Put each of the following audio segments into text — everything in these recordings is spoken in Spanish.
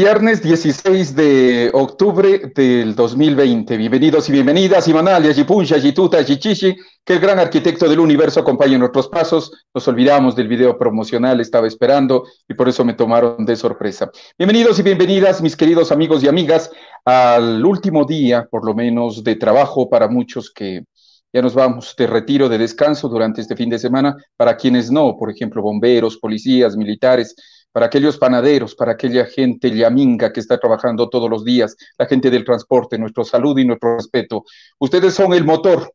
viernes 16 de octubre del 2020. Bienvenidos y bienvenidas, Imanal, Yajipuncha, Yituta, Yichichi, que el gran arquitecto del universo acompañe nuestros pasos. Nos olvidamos del video promocional, estaba esperando y por eso me tomaron de sorpresa. Bienvenidos y bienvenidas, mis queridos amigos y amigas, al último día, por lo menos, de trabajo para muchos que ya nos vamos de retiro, de descanso durante este fin de semana, para quienes no, por ejemplo, bomberos, policías, militares para aquellos panaderos, para aquella gente llaminga que está trabajando todos los días, la gente del transporte, nuestro salud y nuestro respeto. Ustedes son el motor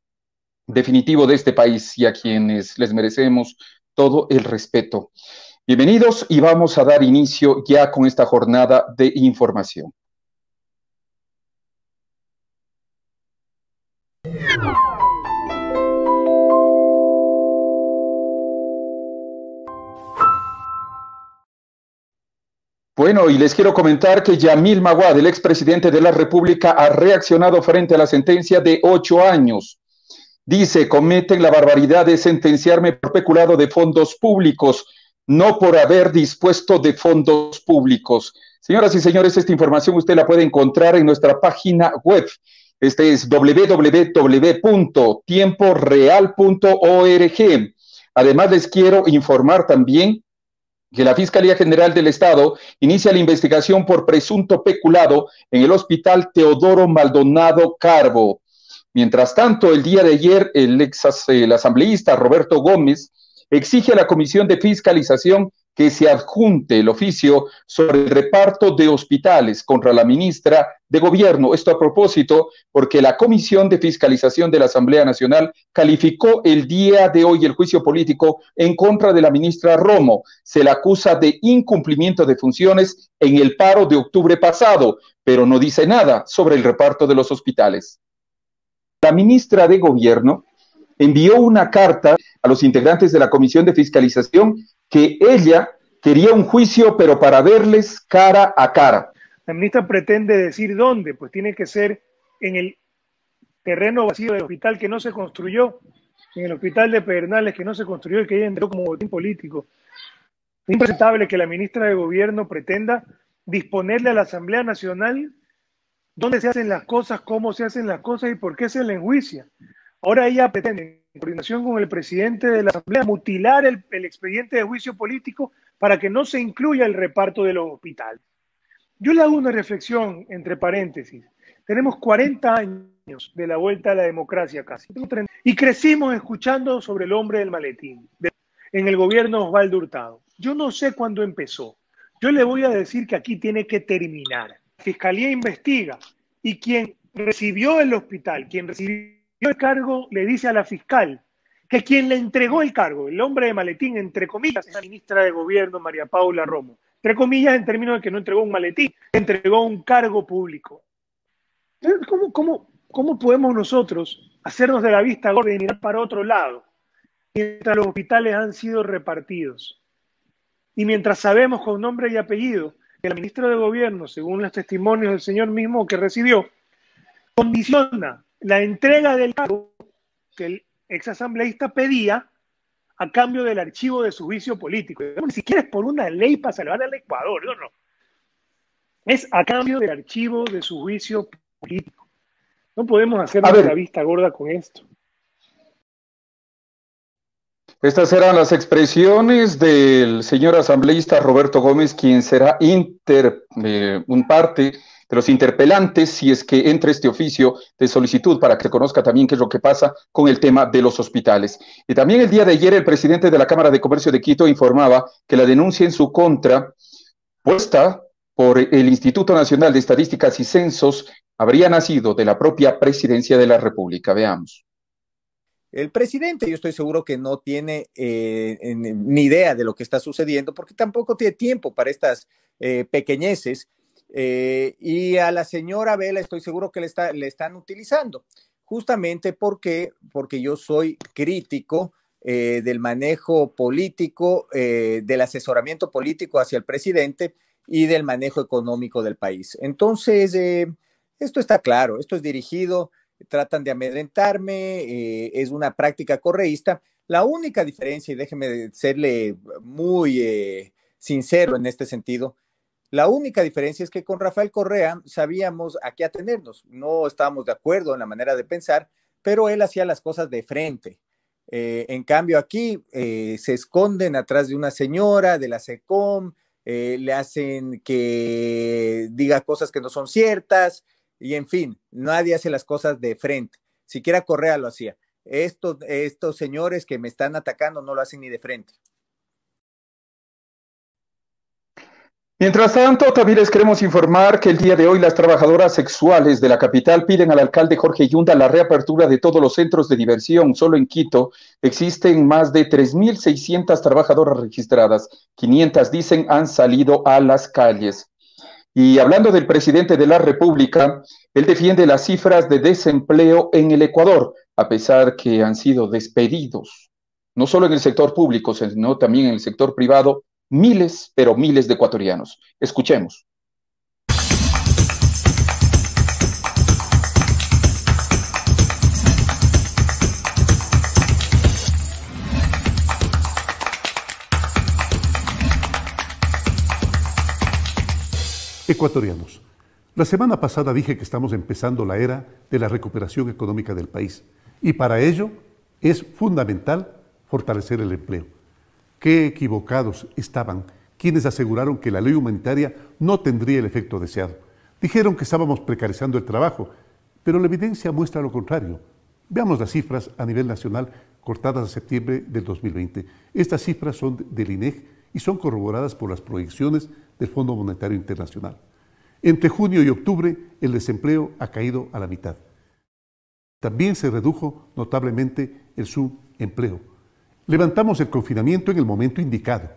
definitivo de este país y a quienes les merecemos todo el respeto. Bienvenidos y vamos a dar inicio ya con esta jornada de información. Bueno, y les quiero comentar que Yamil Maguad, el expresidente de la República, ha reaccionado frente a la sentencia de ocho años. Dice, cometen la barbaridad de sentenciarme por peculado de fondos públicos, no por haber dispuesto de fondos públicos. Señoras y señores, esta información usted la puede encontrar en nuestra página web. Este es www.tiemporreal.org. Además, les quiero informar también que la Fiscalía General del Estado inicia la investigación por presunto peculado en el Hospital Teodoro Maldonado Carbo. Mientras tanto, el día de ayer, el asambleísta Roberto Gómez exige a la Comisión de Fiscalización que se adjunte el oficio sobre el reparto de hospitales contra la ministra de Gobierno. Esto a propósito porque la Comisión de Fiscalización de la Asamblea Nacional calificó el día de hoy el juicio político en contra de la ministra Romo. Se la acusa de incumplimiento de funciones en el paro de octubre pasado, pero no dice nada sobre el reparto de los hospitales. La ministra de Gobierno envió una carta a los integrantes de la Comisión de Fiscalización que ella quería un juicio, pero para verles cara a cara. La ministra pretende decir dónde, pues tiene que ser en el terreno vacío del hospital que no se construyó, en el hospital de Pedernales que no se construyó y que ella entró como botín político. Es impresentable que la ministra de Gobierno pretenda disponerle a la Asamblea Nacional dónde se hacen las cosas, cómo se hacen las cosas y por qué se le enjuicia. Ahora ella pretende en coordinación con el presidente de la Asamblea, mutilar el, expediente de juicio político para que no se incluya el reparto del los hospitales. Yo le hago una reflexión entre paréntesis. Tenemos 40 años de la vuelta a la democracia casi. Y crecimos escuchando sobre el hombre del maletín en el gobierno Osvaldo Hurtado. Yo no sé cuándo empezó. Yo le voy a decir que aquí tiene que terminar. Fiscalía investiga y quien recibió el hospital, quien recibió el cargo le dice a la fiscal que quien le entregó el cargo, el hombre de maletín, entre comillas, la ministra de Gobierno, María Paula Romo. Entre comillas, en términos de que no entregó un maletín, entregó un cargo público. ¿Cómo, cómo, cómo podemos nosotros hacernos de la vista gorda y mirar para otro lado mientras los hospitales han sido repartidos? Y mientras sabemos con nombre y apellido que la ministra de Gobierno, según los testimonios del señor mismo que recibió, condiciona la entrega del cargo que el exasambleísta pedía a cambio del archivo de su juicio político. Ni siquiera es por una ley para salvar al Ecuador, no, no. Es a cambio del archivo de su juicio político. No podemos hacer la vista gorda con esto. Estas eran las expresiones del señor asambleísta Roberto Gómez, quien será inter, eh, un parte de los interpelantes, si es que entre este oficio de solicitud para que se conozca también qué es lo que pasa con el tema de los hospitales. Y también el día de ayer el presidente de la Cámara de Comercio de Quito informaba que la denuncia en su contra puesta por el Instituto Nacional de Estadísticas y Censos habría nacido de la propia presidencia de la República. Veamos. El presidente, yo estoy seguro que no tiene eh, ni idea de lo que está sucediendo, porque tampoco tiene tiempo para estas eh, pequeñeces eh, y a la señora Vela estoy seguro que le, están utilizando, justamente porque, porque yo soy crítico eh, del manejo político, eh, del asesoramiento político hacia el presidente y del manejo económico del país. Entonces, esto está claro, esto es dirigido, tratan de amedrentarme, es una práctica correísta. La única diferencia, y déjeme serle muy sincero en este sentido, la única diferencia es que con Rafael Correa sabíamos a qué atenernos, no estábamos de acuerdo en la manera de pensar, pero él hacía las cosas de frente. Eh, en cambio, aquí eh, se esconden atrás de una señora, de la SECOM, eh, le hacen que diga cosas que no son ciertas, y en fin, nadie hace las cosas de frente. Siquiera Correa lo hacía. estos señores que me están atacando no lo hacen ni de frente. Mientras tanto, también les queremos informar que el día de hoy las trabajadoras sexuales de la capital piden al alcalde Jorge Yunda la reapertura de todos los centros de diversión. Solo en Quito existen más de 3.600 trabajadoras registradas. 500, dicen, han salido a las calles. Y hablando del presidente de la República, él defiende las cifras de desempleo en el Ecuador, a pesar que han sido despedidos, no solo en el sector público, sino también en el sector privado miles, pero miles de ecuatorianos. Escuchemos. Ecuatorianos, la semana pasada dije que estamos empezando la era de la recuperación económica del país y para ello es fundamental fortalecer el empleo. Qué equivocados estaban quienes aseguraron que la ley humanitaria no tendría el efecto deseado. Dijeron que estábamos precarizando el trabajo, pero la evidencia muestra lo contrario. Veamos las cifras a nivel nacional cortadas a septiembre del 2020. Estas cifras son del INEG y son corroboradas por las proyecciones del Fondo Monetario Internacional. Entre junio y octubre el desempleo ha caído a la mitad. También se redujo notablemente el subempleo. Levantamos el confinamiento en el momento indicado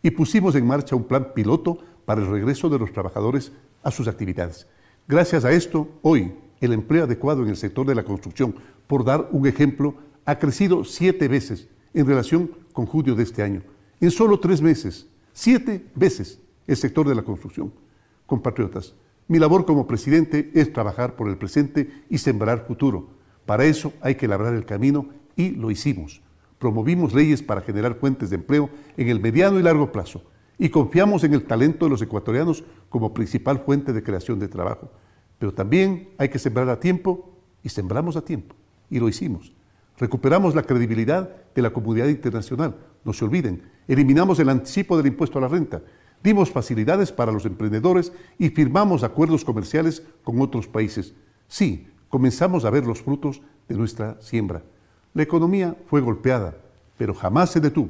y pusimos en marcha un plan piloto para el regreso de los trabajadores a sus actividades. Gracias a esto, hoy el empleo adecuado en el sector de la construcción, por dar un ejemplo, ha crecido siete veces en relación con julio de este año. En solo tres meses, siete veces el sector de la construcción. Compatriotas, mi labor como presidente es trabajar por el presente y sembrar futuro. Para eso hay que labrar el camino y lo hicimos. Promovimos leyes para generar fuentes de empleo en el mediano y largo plazo y confiamos en el talento de los ecuatorianos como principal fuente de creación de trabajo. Pero también hay que sembrar a tiempo y sembramos a tiempo y lo hicimos. Recuperamos la credibilidad de la comunidad internacional, no se olviden. Eliminamos el anticipo del impuesto a la renta, dimos facilidades para los emprendedores y firmamos acuerdos comerciales con otros países. Sí, comenzamos a ver los frutos de nuestra siembra. La economía fue golpeada, pero jamás se detuvo.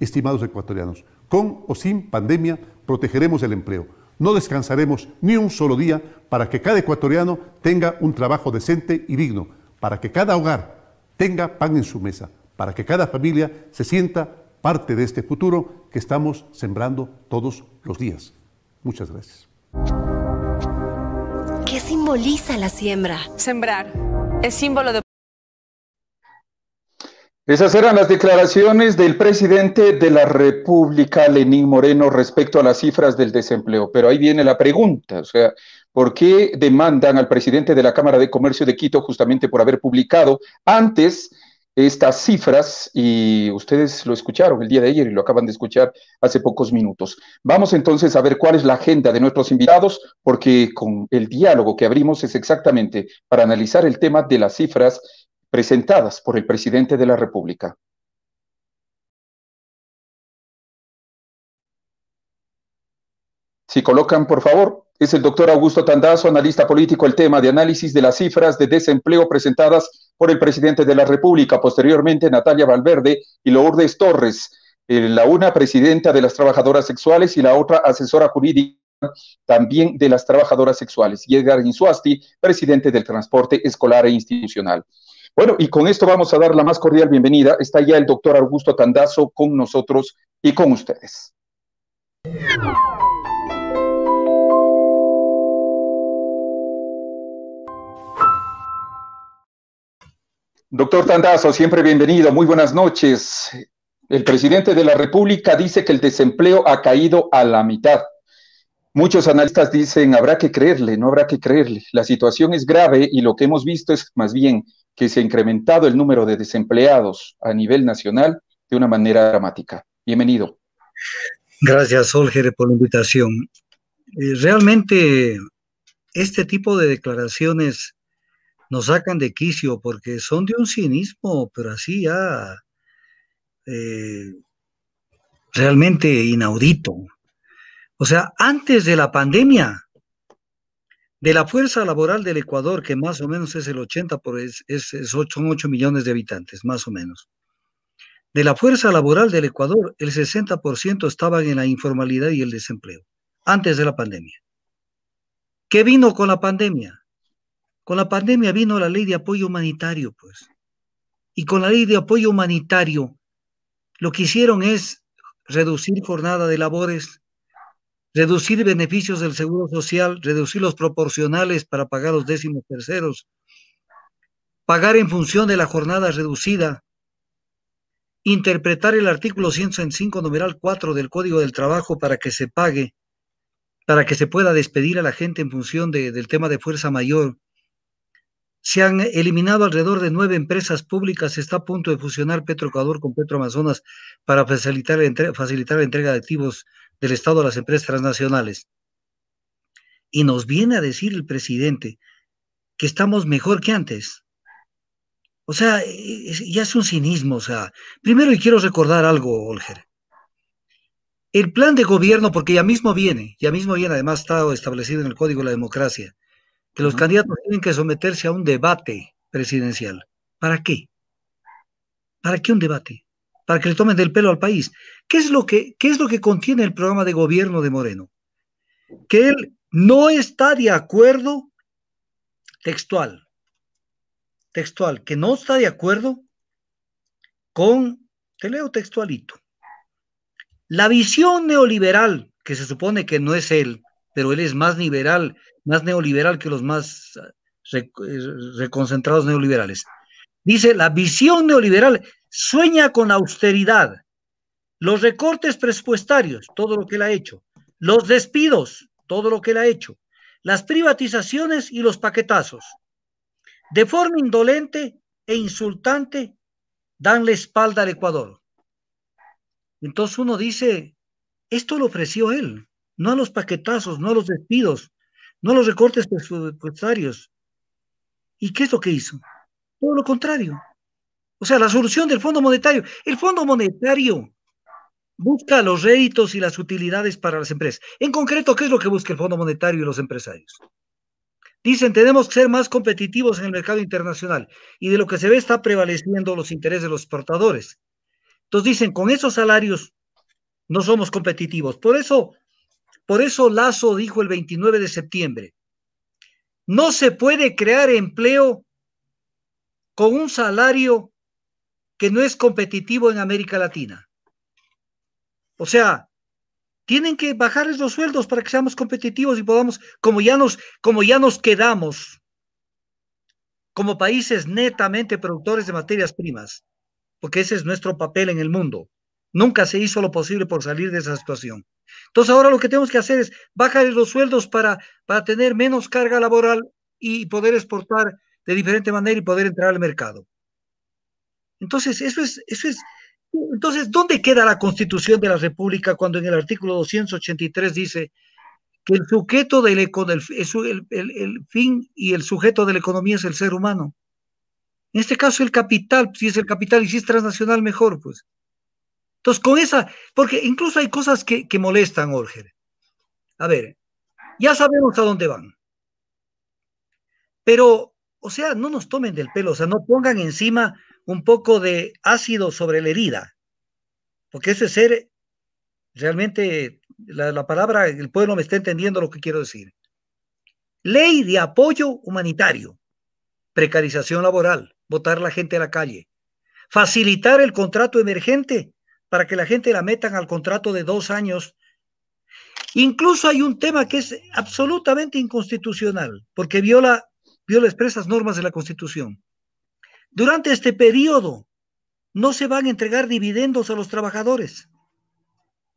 Estimados ecuatorianos, con o sin pandemia protegeremos el empleo. No descansaremos ni un solo día para que cada ecuatoriano tenga un trabajo decente y digno, para que cada hogar tenga pan en su mesa, para que cada familia se sienta parte de este futuro que estamos sembrando todos los días. Muchas gracias. ¿Qué simboliza la siembra? Sembrar es símbolo de esas eran las declaraciones del presidente de la República, Lenín Moreno, respecto a las cifras del desempleo. Pero ahí viene la pregunta, o sea, ¿por qué demandan al presidente de la Cámara de Comercio de Quito justamente por haber publicado antes estas cifras? Y ustedes lo escucharon el día de ayer y lo acaban de escuchar hace pocos minutos. Vamos entonces a ver cuál es la agenda de nuestros invitados, porque con el diálogo que abrimos es exactamente para analizar el tema de las cifras presentadas por el presidente de la República. Si colocan, por favor, es el doctor Augusto Tandazo, analista político, el tema de análisis de las cifras de desempleo presentadas por el presidente de la República, posteriormente Natalia Valverde y Lourdes Torres, eh, la una presidenta de las trabajadoras sexuales y la otra asesora jurídica también de las trabajadoras sexuales, y Edgar Insuasti, presidente del transporte escolar e institucional. Bueno, y con esto vamos a dar la más cordial bienvenida. Está ya el doctor Augusto Tandazo con nosotros y con ustedes. Doctor Tandazo, siempre bienvenido. Muy buenas noches. El presidente de la República dice que el desempleo ha caído a la mitad. Muchos analistas dicen, habrá que creerle, no habrá que creerle. La situación es grave y lo que hemos visto es más bien que se ha incrementado el número de desempleados a nivel nacional de una manera dramática. Bienvenido. Gracias, Olger, por la invitación. Eh, realmente, este tipo de declaraciones nos sacan de quicio porque son de un cinismo, pero así ya eh, realmente inaudito. O sea, antes de la pandemia, de la fuerza laboral del Ecuador, que más o menos es el 80, por, es, es, son 8 millones de habitantes, más o menos. De la fuerza laboral del Ecuador, el 60% estaban en la informalidad y el desempleo, antes de la pandemia. ¿Qué vino con la pandemia? Con la pandemia vino la ley de apoyo humanitario, pues. Y con la ley de apoyo humanitario, lo que hicieron es reducir jornada de labores, reducir beneficios del seguro social, reducir los proporcionales para pagar los décimos terceros, pagar en función de la jornada reducida, interpretar el artículo 105, numeral 4 del Código del Trabajo para que se pague, para que se pueda despedir a la gente en función del tema de fuerza mayor. Se han eliminado alrededor de nueve empresas públicas. está a punto de fusionar Ecuador con Petro Amazonas para facilitar, facilitar la entrega de activos del Estado a las empresas transnacionales. Y nos viene a decir el presidente que estamos mejor que antes. O sea, e, e, ya es un cinismo. O sea, primero y quiero recordar algo, Olger. El plan de gobierno, porque ya mismo viene, ya mismo viene, además está establecido en el Código de la Democracia, que los candidatos tienen que someterse a un debate presidencial. ¿Para qué? ¿Para qué un debate? para que le tomen del pelo al país. ¿Qué es lo que, es lo que contiene el programa de gobierno de Moreno? Que él no está de acuerdo textual, textual, que no está de acuerdo con, te leo textualito, la visión neoliberal, que se supone que no es él, pero él es más liberal, más neoliberal que los más eh, eh, reconcentrados neoliberales. Dice, la visión neoliberal Sueña con austeridad. Los recortes presupuestarios, todo lo que él ha hecho. Los despidos, todo lo que él ha hecho. Las privatizaciones y los paquetazos. De forma indolente e insultante, dan la espalda al Ecuador. Entonces uno dice, esto lo ofreció él, no a los paquetazos, no a los despidos, no a los recortes presupuestarios. ¿Y qué es lo que hizo? Todo lo contrario. O sea, la solución del Fondo Monetario. El Fondo Monetario busca los réditos y las utilidades para las empresas. En concreto, ¿qué es lo que busca el Fondo Monetario y los empresarios? Dicen, tenemos que ser más competitivos en el mercado internacional y de lo que se ve está prevaleciendo los intereses de los exportadores. Entonces dicen, con esos salarios no somos competitivos. Por eso, por eso Lazo dijo el 29 de septiembre, no se puede crear empleo con un salario que no es competitivo en América Latina. O sea, tienen que bajarles los sueldos para que seamos competitivos y podamos, como ya nos, como ya nos quedamos como países netamente productores de materias primas, porque ese es nuestro papel en el mundo. Nunca se hizo lo posible por salir de esa situación. Entonces ahora lo que tenemos que hacer es bajar los sueldos para, para tener menos carga laboral y poder exportar de diferente manera y poder entrar al mercado. Entonces, eso es, eso es, entonces, ¿dónde queda la constitución de la República cuando en el artículo 283 dice que el sujeto del el, el, fin y el sujeto de la economía es el ser humano? En este caso, el capital, si es el capital y si es transnacional, mejor, pues. Entonces, con esa, porque incluso hay cosas que, que molestan, Orger. A ver, ya sabemos a dónde van. Pero, o sea, no nos tomen del pelo, o sea, no pongan encima un poco de ácido sobre la herida, porque ese ser, realmente la, palabra, el pueblo me está entendiendo lo que quiero decir. Ley de apoyo humanitario, precarización laboral, votar la gente a la calle, facilitar el contrato emergente para que la gente la metan al contrato de dos años. Incluso hay un tema que es absolutamente inconstitucional, porque viola, viola expresas normas de la Constitución. Durante este periodo no se van a entregar dividendos a los trabajadores.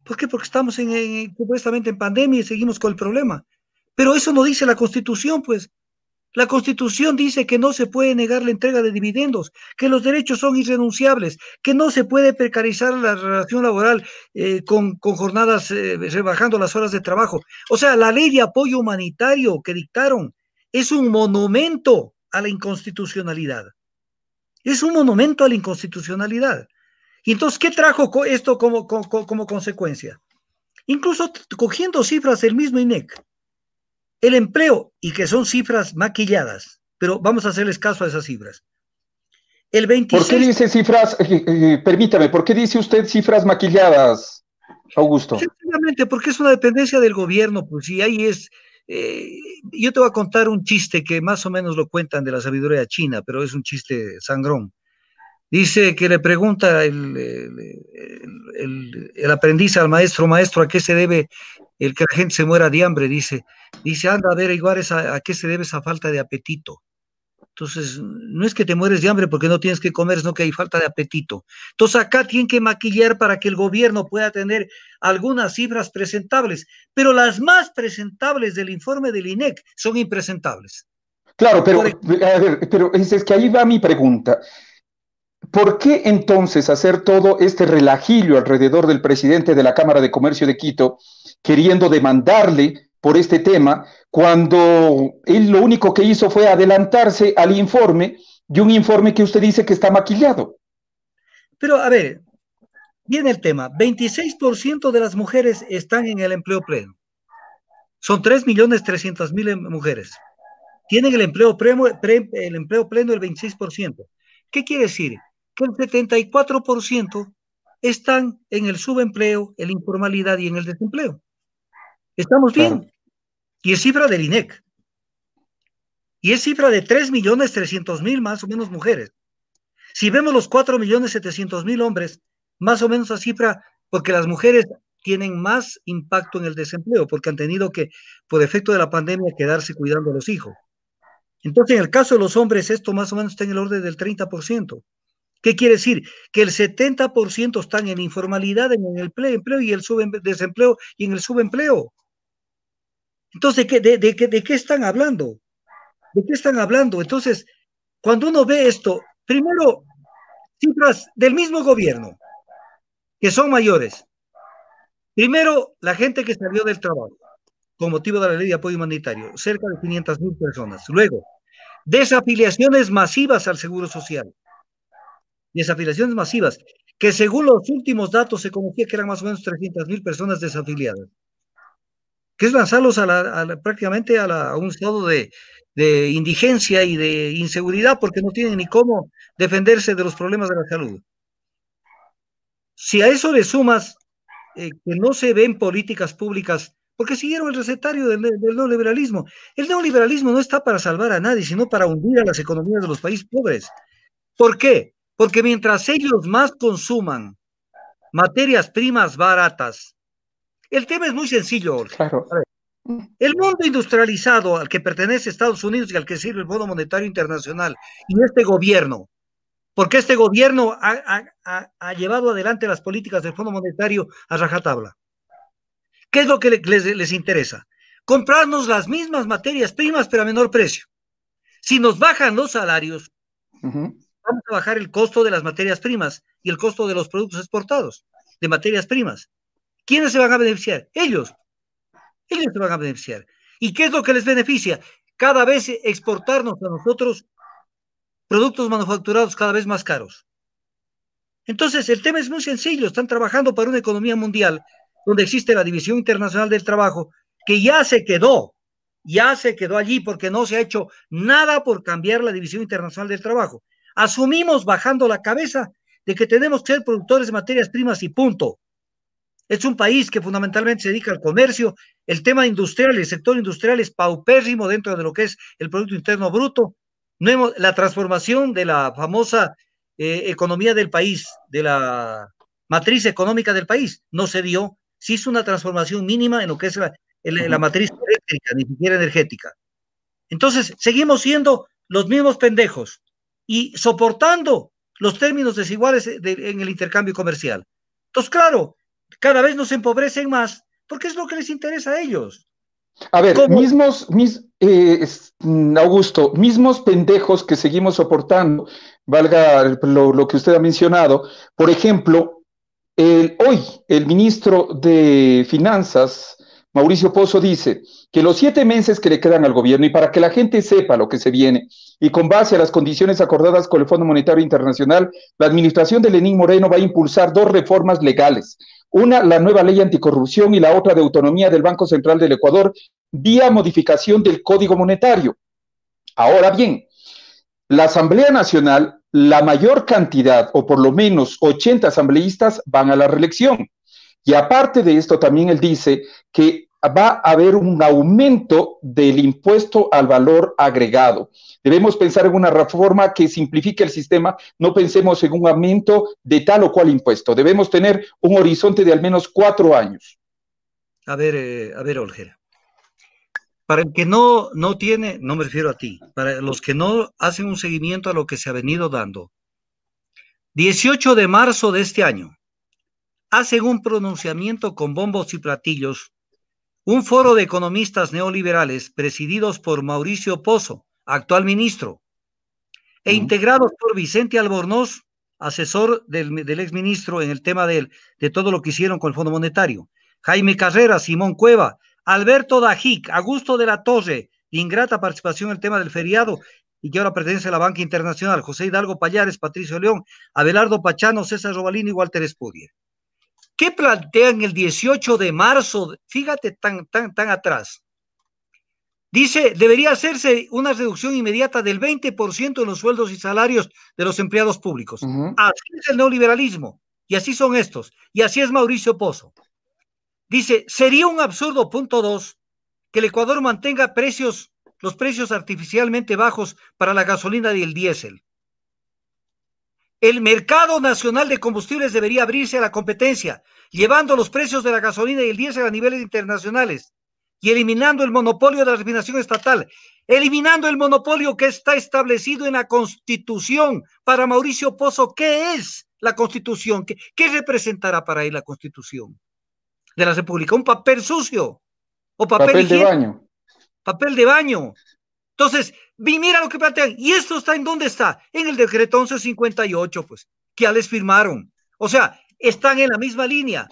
¿Por qué? Porque estamos en, supuestamente en pandemia y seguimos con el problema. Pero eso no dice la Constitución, pues. La Constitución dice que no se puede negar la entrega de dividendos, que los derechos son irrenunciables, que no se puede precarizar la relación laboral eh, con, jornadas eh, rebajando las horas de trabajo. O sea, la ley de apoyo humanitario que dictaron es un monumento a la inconstitucionalidad. Es un monumento a la inconstitucionalidad. Y entonces, ¿qué trajo esto como, consecuencia? Incluso cogiendo cifras del mismo INEC, el empleo, y que son cifras maquilladas, pero vamos a hacerles caso a esas cifras. El 26... ¿Por qué dice cifras, eh, eh, eh, permítame, ¿por qué dice usted cifras maquilladas, Augusto? Simplemente porque es una dependencia del gobierno, pues, si ahí es, eh, yo te voy a contar un chiste que más o menos lo cuentan de la sabiduría china, pero es un chiste sangrón. Dice que le pregunta el, aprendiz al maestro, maestro, ¿a qué se debe el que la gente se muera de hambre? Dice, dice anda a ver esa, a qué se debe esa falta de apetito. Entonces, no es que te mueres de hambre porque no tienes que comer, sino que hay falta de apetito. Entonces, acá tienen que maquillar para que el gobierno pueda tener algunas cifras presentables, pero las más presentables del informe del INEC son impresentables. Claro, pero, a pero es, es, que ahí va mi pregunta. ¿Por qué entonces hacer todo este relajillo alrededor del presidente de la Cámara de Comercio de Quito, queriendo demandarle por este tema, cuando él lo único que hizo fue adelantarse al informe de un informe que usted dice que está maquillado. Pero a ver, viene el tema, 26% de las mujeres están en el empleo pleno. Son 3.300.000 em, mujeres. Tienen el empleo, pleno, el empleo pleno 26%. ¿Qué quiere decir? Que el 74% están en el subempleo, en la informalidad y en el desempleo. Estamos bien y es cifra del INEC. Y es cifra de 3.300.000 más o menos mujeres. Si vemos los 4.700.000 hombres, más o menos esa cifra, porque las mujeres tienen más impacto en el desempleo, porque han tenido que, por efecto de la pandemia, quedarse cuidando a los hijos. Entonces, en el caso de los hombres, esto más o menos está en el orden del 30%. ¿Qué quiere decir? Que el 70% están en informalidad, en el empleo y el desempleo y en el subempleo. Entonces, ¿de, qué están hablando? ¿De qué están hablando? Entonces, cuando uno ve esto, primero, cifras del mismo gobierno, que son mayores. Primero, la gente que salió del trabajo con motivo de la ley de apoyo humanitario, cerca de 500 mil personas. Luego, desafiliaciones masivas al Seguro Social. Desafiliaciones masivas, que según los últimos datos se conocía que eran más o menos 300 mil personas desafiliadas que es lanzarlos prácticamente a, un estado de, indigencia y de inseguridad porque no tienen ni cómo defenderse de los problemas de la salud. Si a eso le sumas eh, que no se ven políticas públicas, porque siguieron el recetario del, neoliberalismo. El neoliberalismo no está para salvar a nadie, sino para hundir a las economías de los países pobres. ¿Por qué? Porque mientras ellos más consuman materias primas baratas, el tema es muy sencillo, El mundo industrializado al que pertenece Estados Unidos y al que sirve el Fondo Monetario Internacional y este gobierno, porque este gobierno ha, llevado adelante las políticas del Fondo Monetario a rajatabla. ¿Qué es lo que les, interesa? Comprarnos las mismas materias primas pero a menor precio. Si nos bajan los salarios, vamos a bajar el costo de las materias primas y el costo de los productos exportados de materias primas. ¿Quiénes se van a beneficiar? Ellos. Ellos se van a beneficiar. ¿Y qué es lo que les beneficia? Cada vez exportarnos a nosotros productos manufacturados cada vez más caros. Entonces, el tema es muy sencillo. Están trabajando para una economía mundial donde existe la División Internacional del Trabajo, que ya se quedó, ya se quedó allí porque no se ha hecho nada por cambiar la División Internacional del Trabajo. Asumimos bajando la cabeza de que tenemos que ser productores de materias primas y punto. Es un país que fundamentalmente se dedica al comercio. El tema industrial, el sector industrial es paupérrimo dentro de lo que es el Producto Interno Bruto. No hemos, la transformación de la famosa eh, economía del país, de la matriz económica del país, no se dio. Se hizo una transformación mínima en lo que es la, matriz energética. Entonces, seguimos siendo los mismos pendejos y soportando los términos desiguales eh, en el intercambio comercial. Entonces, claro, cada vez nos empobrecen más, porque es lo que les interesa a ellos. A ver, mismos, mis, eh, mm, Augusto, mismos pendejos que seguimos soportando, valga lo, que usted ha mencionado, por ejemplo, hoy el ministro de Finanzas, Mauricio Pozo dice que los siete meses que le quedan al gobierno y para que la gente sepa lo que se viene y con base a las condiciones acordadas con el Fondo Monetario Internacional, la administración de Lenín Moreno va a impulsar dos reformas legales. Una, la nueva ley anticorrupción y la otra de autonomía del Banco Central del Ecuador vía modificación del Código Monetario. Ahora bien, la Asamblea Nacional, la mayor cantidad, o por lo menos 80 asambleístas, van a la reelección. Y aparte de esto, también él dice que va a haber un aumento del impuesto al valor agregado. Debemos pensar en una reforma que simplifique el sistema, no pensemos en un aumento de tal o cual impuesto. Debemos tener un horizonte de al menos cuatro años. A ver, eh, a ver, Olgera. Para el que no, no tiene, no me refiero a ti, para los que no hacen un seguimiento a lo que se ha venido dando, 18 de marzo de este año, hacen un pronunciamiento con bombos y platillos. Un foro de economistas neoliberales presididos por Mauricio Pozo, actual ministro, e integrados por Vicente Albornoz, asesor del, exministro en el tema de, de todo lo que hicieron con el Fondo Monetario, Jaime Carrera, Simón Cueva, Alberto Dajic, Augusto de la Torre, ingrata participación en el tema del feriado y que ahora pertenece a la banca internacional, José Hidalgo Payares, Patricio León, Abelardo Pachano, César Robalín y Walter Spudier. ¿Qué plantean el 18 de marzo? Fíjate tan, tan, tan atrás. Dice, debería hacerse una reducción inmediata del 20% en los sueldos y salarios de los empleados públicos. Así es el neoliberalismo. Y así son estos. Y así es Mauricio Pozo. Dice, sería un absurdo, punto dos, que el Ecuador mantenga precios, los precios artificialmente bajos para la gasolina y el diésel. El mercado nacional de combustibles debería abrirse a la competencia, llevando los precios de la gasolina y el diésel a niveles internacionales y eliminando el monopolio de la refinación estatal, eliminando el monopolio que está establecido en la Constitución. Para Mauricio Pozo, ¿qué es la Constitución? ¿Qué, representará para él la Constitución de la República? ¿Un papel sucio? ¿O papel, papel de baño? Papel de baño. Entonces, y mira lo que plantean. ¿Y esto está en dónde está? En el decreto 1158, pues, que ya les firmaron. O sea, están en la misma línea.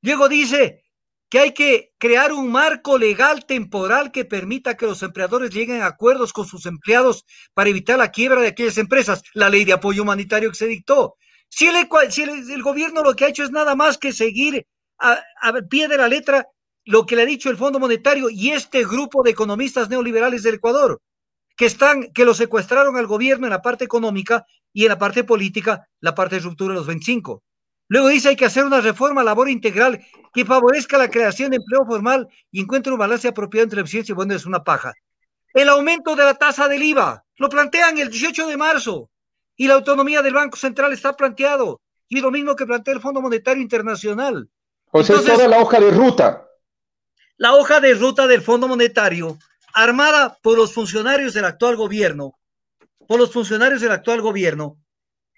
Diego dice que hay que crear un marco legal temporal que permita que los empleadores lleguen a acuerdos con sus empleados para evitar la quiebra de aquellas empresas. La ley de apoyo humanitario que se dictó. Si el, si el, gobierno lo que ha hecho es nada más que seguir a pie de la letra lo que le ha dicho el Fondo Monetario y este grupo de economistas neoliberales del Ecuador que están, que lo secuestraron al gobierno en la parte económica y en la parte política, la parte de ruptura de los 25. Luego dice hay que hacer una reforma labor integral que favorezca la creación de empleo formal y encuentre un balance apropiado entre la eficiencia y bueno, es una paja. El aumento de la tasa del IVA, lo plantean el 18 de marzo y la autonomía del Banco Central está planteado y lo mismo que plantea el Fondo Monetario Internacional. O Entonces, la hoja de ruta. La hoja de ruta del Fondo Monetario armada por los funcionarios del actual gobierno, por los funcionarios del actual gobierno,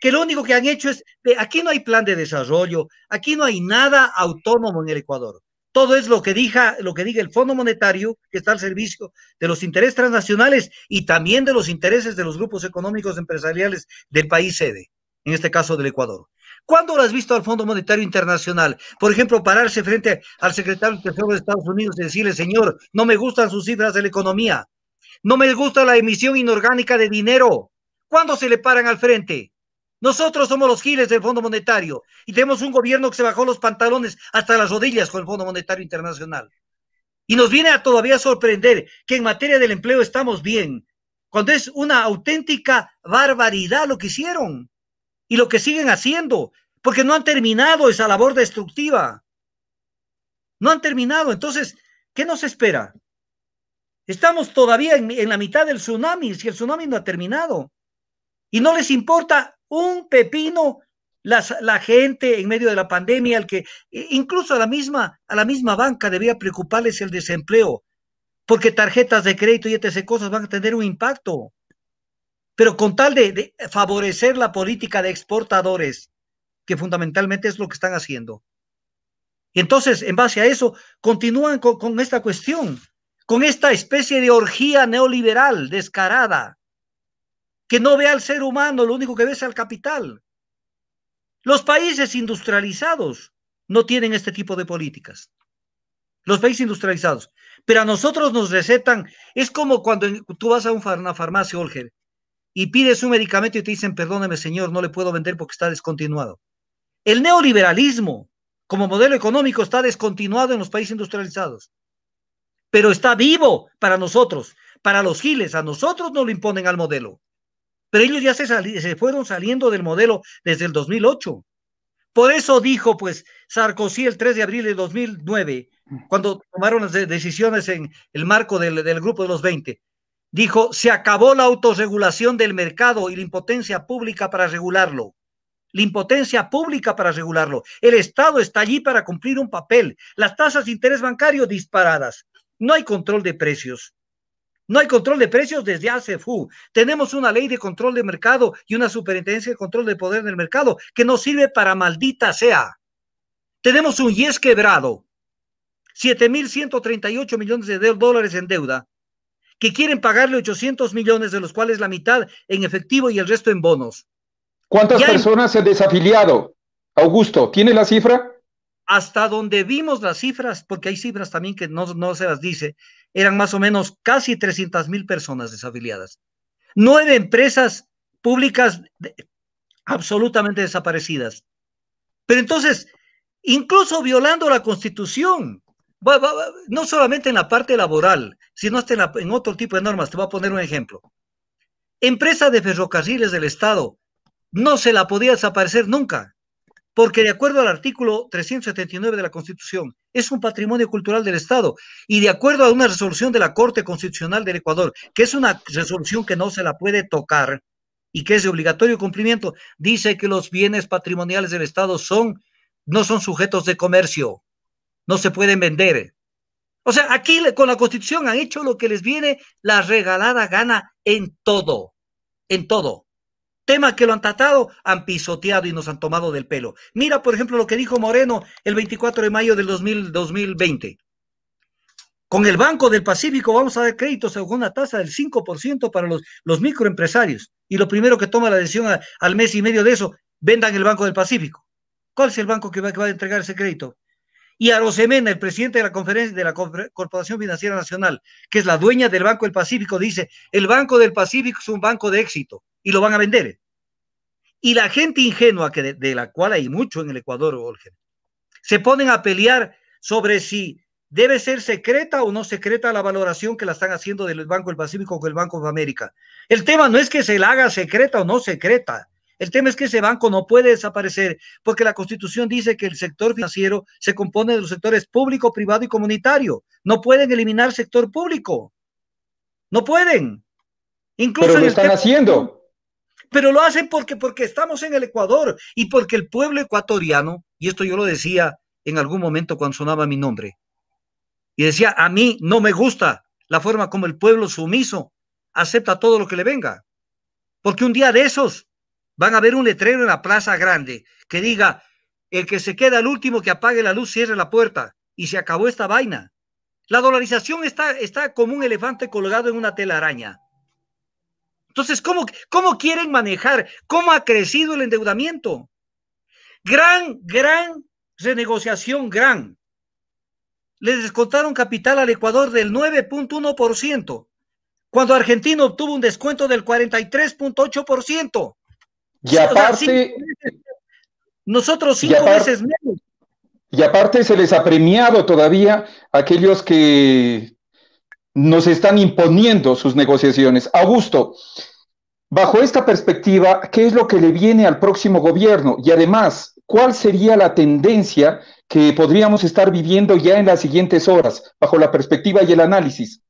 que lo único que han hecho es, aquí no hay plan de desarrollo, aquí no hay nada autónomo en el Ecuador. Todo es lo que diga, lo que diga el Fondo Monetario, que está al servicio de los intereses transnacionales y también de los intereses de los grupos económicos empresariales del país sede, en este caso del Ecuador. ¿Cuándo lo has visto al Fondo Monetario Internacional? Por ejemplo, pararse frente al secretario del Tesoro de Estados Unidos y decirle, señor, no me gustan sus cifras de la economía, no me gusta la emisión inorgánica de dinero. ¿Cuándo se le paran al frente? Nosotros somos los giles del Fondo Monetario y tenemos un gobierno que se bajó los pantalones hasta las rodillas con el Fondo Monetario Internacional. Y nos viene a todavía sorprender que en materia del empleo estamos bien, cuando es una auténtica barbaridad lo que hicieron y lo que siguen haciendo, porque no han terminado esa labor destructiva. No han terminado. Entonces, ¿qué nos espera? Estamos todavía en, la mitad del tsunami, si el tsunami no ha terminado. Y no les importa un pepino la gente en medio de la pandemia, el que incluso a la misma, a la misma banca debía preocuparles el desempleo, porque tarjetas de crédito y etc cosas van a tener un impacto pero con tal de, favorecer la política de exportadores, que fundamentalmente es lo que están haciendo. Y entonces, en base a eso, continúan con, con, esta cuestión, con esta especie de orgía neoliberal descarada, que no ve al ser humano, lo único que ve es al capital. Los países industrializados no tienen este tipo de políticas. Los países industrializados. Pero a nosotros nos recetan, es como cuando tú vas a una farmacia, Olger, y pides un medicamento y te dicen, perdóneme señor, no le puedo vender porque está descontinuado. El neoliberalismo como modelo económico está descontinuado en los países industrializados, pero está vivo para nosotros, para los giles, a nosotros no lo imponen al modelo. Pero ellos ya se, se fueron saliendo del modelo desde el 2008. Por eso dijo, pues, Sarkozy el 3 de abril de 2009, mm. cuando tomaron las decisiones en el marco del, del, grupo de los 20, Dijo, se acabó la autorregulación del mercado y la impotencia pública para regularlo. La impotencia pública para regularlo. El Estado está allí para cumplir un papel. Las tasas de interés bancario disparadas. No hay control de precios. No hay control de precios desde hace FU. Tenemos una ley de control de mercado y una superintendencia de control de poder en el mercado que no sirve para maldita sea. Tenemos un yes quebrado. 7.138 millones de dólares en deuda que quieren pagarle 800 millones, de los cuales la mitad en efectivo y el resto en bonos. ¿Cuántas personas se han desafiliado? Augusto, ¿tiene la cifra? Hasta donde vimos las cifras, porque hay cifras también que no, se las dice, eran más o menos casi 300 mil personas desafiliadas. Nueve empresas públicas eh, absolutamente desaparecidas. Pero entonces, incluso violando la constitución, no solamente en la parte laboral, sino hasta en, en otro tipo de normas. Te voy a poner un ejemplo. Empresa de ferrocarriles del Estado no se la podía desaparecer nunca, porque de acuerdo al artículo 379 de la Constitución, es un patrimonio cultural del Estado, y de acuerdo a una resolución de la Corte Constitucional del Ecuador, que es una resolución que no se la puede tocar y que es de obligatorio cumplimiento, dice que los bienes patrimoniales del Estado son, no son sujetos de comercio, no se pueden vender, o sea, aquí con la constitución han hecho lo que les viene la regalada gana en todo, en todo. Tema que lo han tratado, han pisoteado y nos han tomado del pelo. Mira, por ejemplo, lo que dijo Moreno el 24 de mayo del 2020. Con el Banco del Pacífico vamos a dar créditos según una tasa del 5% para los, microempresarios. Y lo primero que toma la decisión al mes y medio de eso, vendan el Banco del Pacífico. ¿Cuál es el banco que va, que va a entregar ese crédito? y Arosemena, el presidente de la conferencia de la Corporación Financiera Nacional, que es la dueña del Banco del Pacífico, dice, el Banco del Pacífico es un banco de éxito y lo van a vender. Y la gente ingenua, que de, la cual hay mucho en el Ecuador, se ponen a pelear sobre si debe ser secreta o no secreta la valoración que la están haciendo del Banco del Pacífico con el Banco de América. El tema no es que se la haga secreta o no secreta. El tema es que ese banco no puede desaparecer, porque la Constitución dice que el sector financiero se compone de los sectores público, privado y comunitario. No pueden eliminar sector público. No pueden. Incluso Pero lo están haciendo. Pero lo hacen porque, porque estamos en el Ecuador y porque el pueblo ecuatoriano, y esto yo lo decía en algún momento cuando sonaba mi nombre, y decía, a mí no me gusta la forma como el pueblo sumiso acepta todo lo que le venga. Porque un día de esos van a ver un letrero en la plaza grande que diga, el que se queda el último que apague la luz, cierre la puerta y se acabó esta vaina. La dolarización está, está como un elefante colgado en una telaraña. Entonces, ¿cómo, ¿cómo quieren manejar? ¿Cómo ha crecido el endeudamiento? Gran, gran renegociación, gran. Le descontaron capital al Ecuador del 9.1%, cuando Argentina obtuvo un descuento del 43.8%. Y aparte. nosotros cinco veces menos. Y aparte se les ha premiado todavía aquellos que nos están imponiendo sus negociaciones. Augusto, bajo esta perspectiva, ¿qué es lo que le viene al próximo gobierno? Y además, ¿cuál sería la tendencia que podríamos estar viviendo ya en las siguientes horas, bajo la perspectiva y el análisis?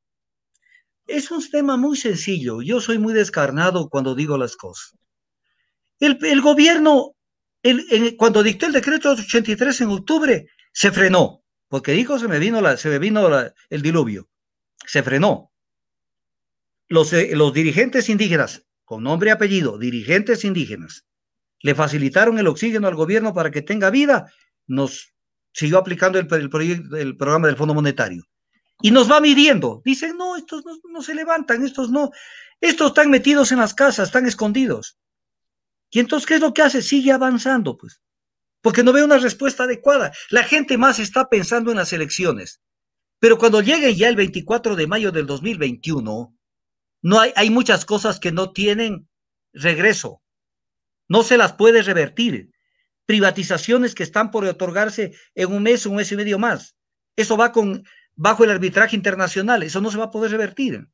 Es un tema muy sencillo. Yo soy muy descarnado cuando digo las cosas. El, gobierno, cuando dictó el decreto 83 en octubre, se frenó, porque dijo se me vino, la, se me vino el diluvio. Se frenó. Los, eh, los dirigentes indígenas, con nombre y apellido, dirigentes indígenas, le facilitaron el oxígeno al gobierno para que tenga vida, nos siguió aplicando el, programa del Fondo Monetario. Y nos va midiendo. Dicen, no, estos no, no, se levantan, estos no. Estos están metidos en las casas, están escondidos. Y entonces, ¿qué es lo que hace? Sigue avanzando, pues, porque no ve una respuesta adecuada. La gente más está pensando en las elecciones. Pero cuando llegue ya el 24 de mayo del 2021, no hay, hay muchas cosas que no tienen regreso. No se las puede revertir. Privatizaciones que están por otorgarse en un mes, un mes y medio más. Eso va con, bajo el arbitraje internacional. Eso no se va a poder revertir.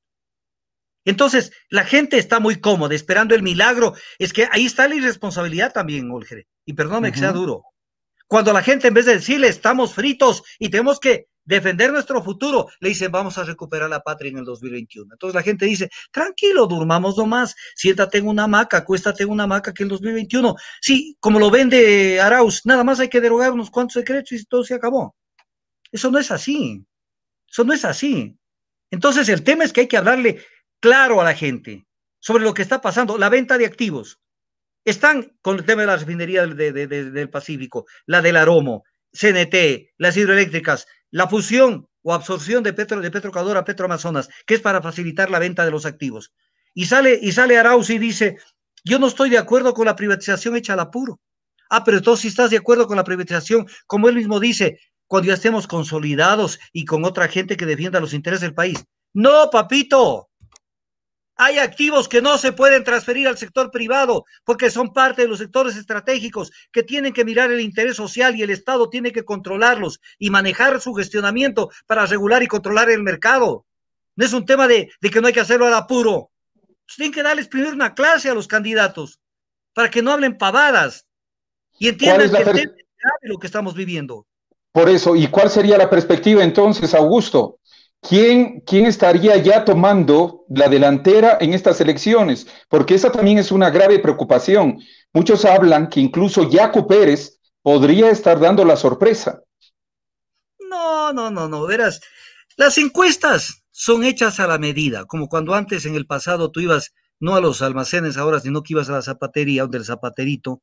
Entonces, la gente está muy cómoda esperando el milagro. Es que ahí está la irresponsabilidad también, Olgere. Y perdóname que sea duro. Cuando la gente, en vez de decirle estamos fritos y tenemos que defender nuestro futuro, le dicen vamos a recuperar la patria en el 2021. Entonces la gente dice, tranquilo, durmamos nomás, siéntate en una hamaca, acuéstate en una hamaca que el 2021, sí, como lo vende Arauz, nada más hay que derogar unos cuantos secretos y todo se acabó. Eso no es así, eso no es así. Entonces el tema es que hay que hablarle claro a la gente sobre lo que está pasando, la venta de activos. Están con el tema de la refinería del Pacífico, la del Aromo, CNT, las hidroeléctricas, la fusión o absorción de Petro, de Petrocador a Petroamazonas, que es para facilitar la venta de los activos. Y sale, y sale Arauz y dice, yo no estoy de acuerdo con la privatización hecha al apuro. Ah, pero tú si estás de acuerdo con la privatización, como él mismo dice, cuando ya estemos consolidados y con otra gente que defienda los intereses del país. No, papito, hay activos que no se pueden transferir al sector privado porque son parte de los sectores estratégicos que tienen que mirar el interés social y el Estado tiene que controlarlos y manejar su gestionamiento para regular y controlar el mercado. No es un tema de, que no hay que hacerlo al apuro. Pues tienen que darles primero una clase a los candidatos para que no hablen pavadas y entiendan que es lo que estamos viviendo. Por eso, ¿y cuál sería la perspectiva entonces, Augusto? ¿Quién, estaría ya tomando la delantera en estas elecciones? Porque esa también es una grave preocupación. Muchos hablan que incluso Jaco Pérez podría estar dando la sorpresa. No, no, no, no, verás. Las encuestas son hechas a la medida, como cuando antes en el pasado tú ibas no a los almacenes ahora, sino que ibas a la zapatería o del zapaterito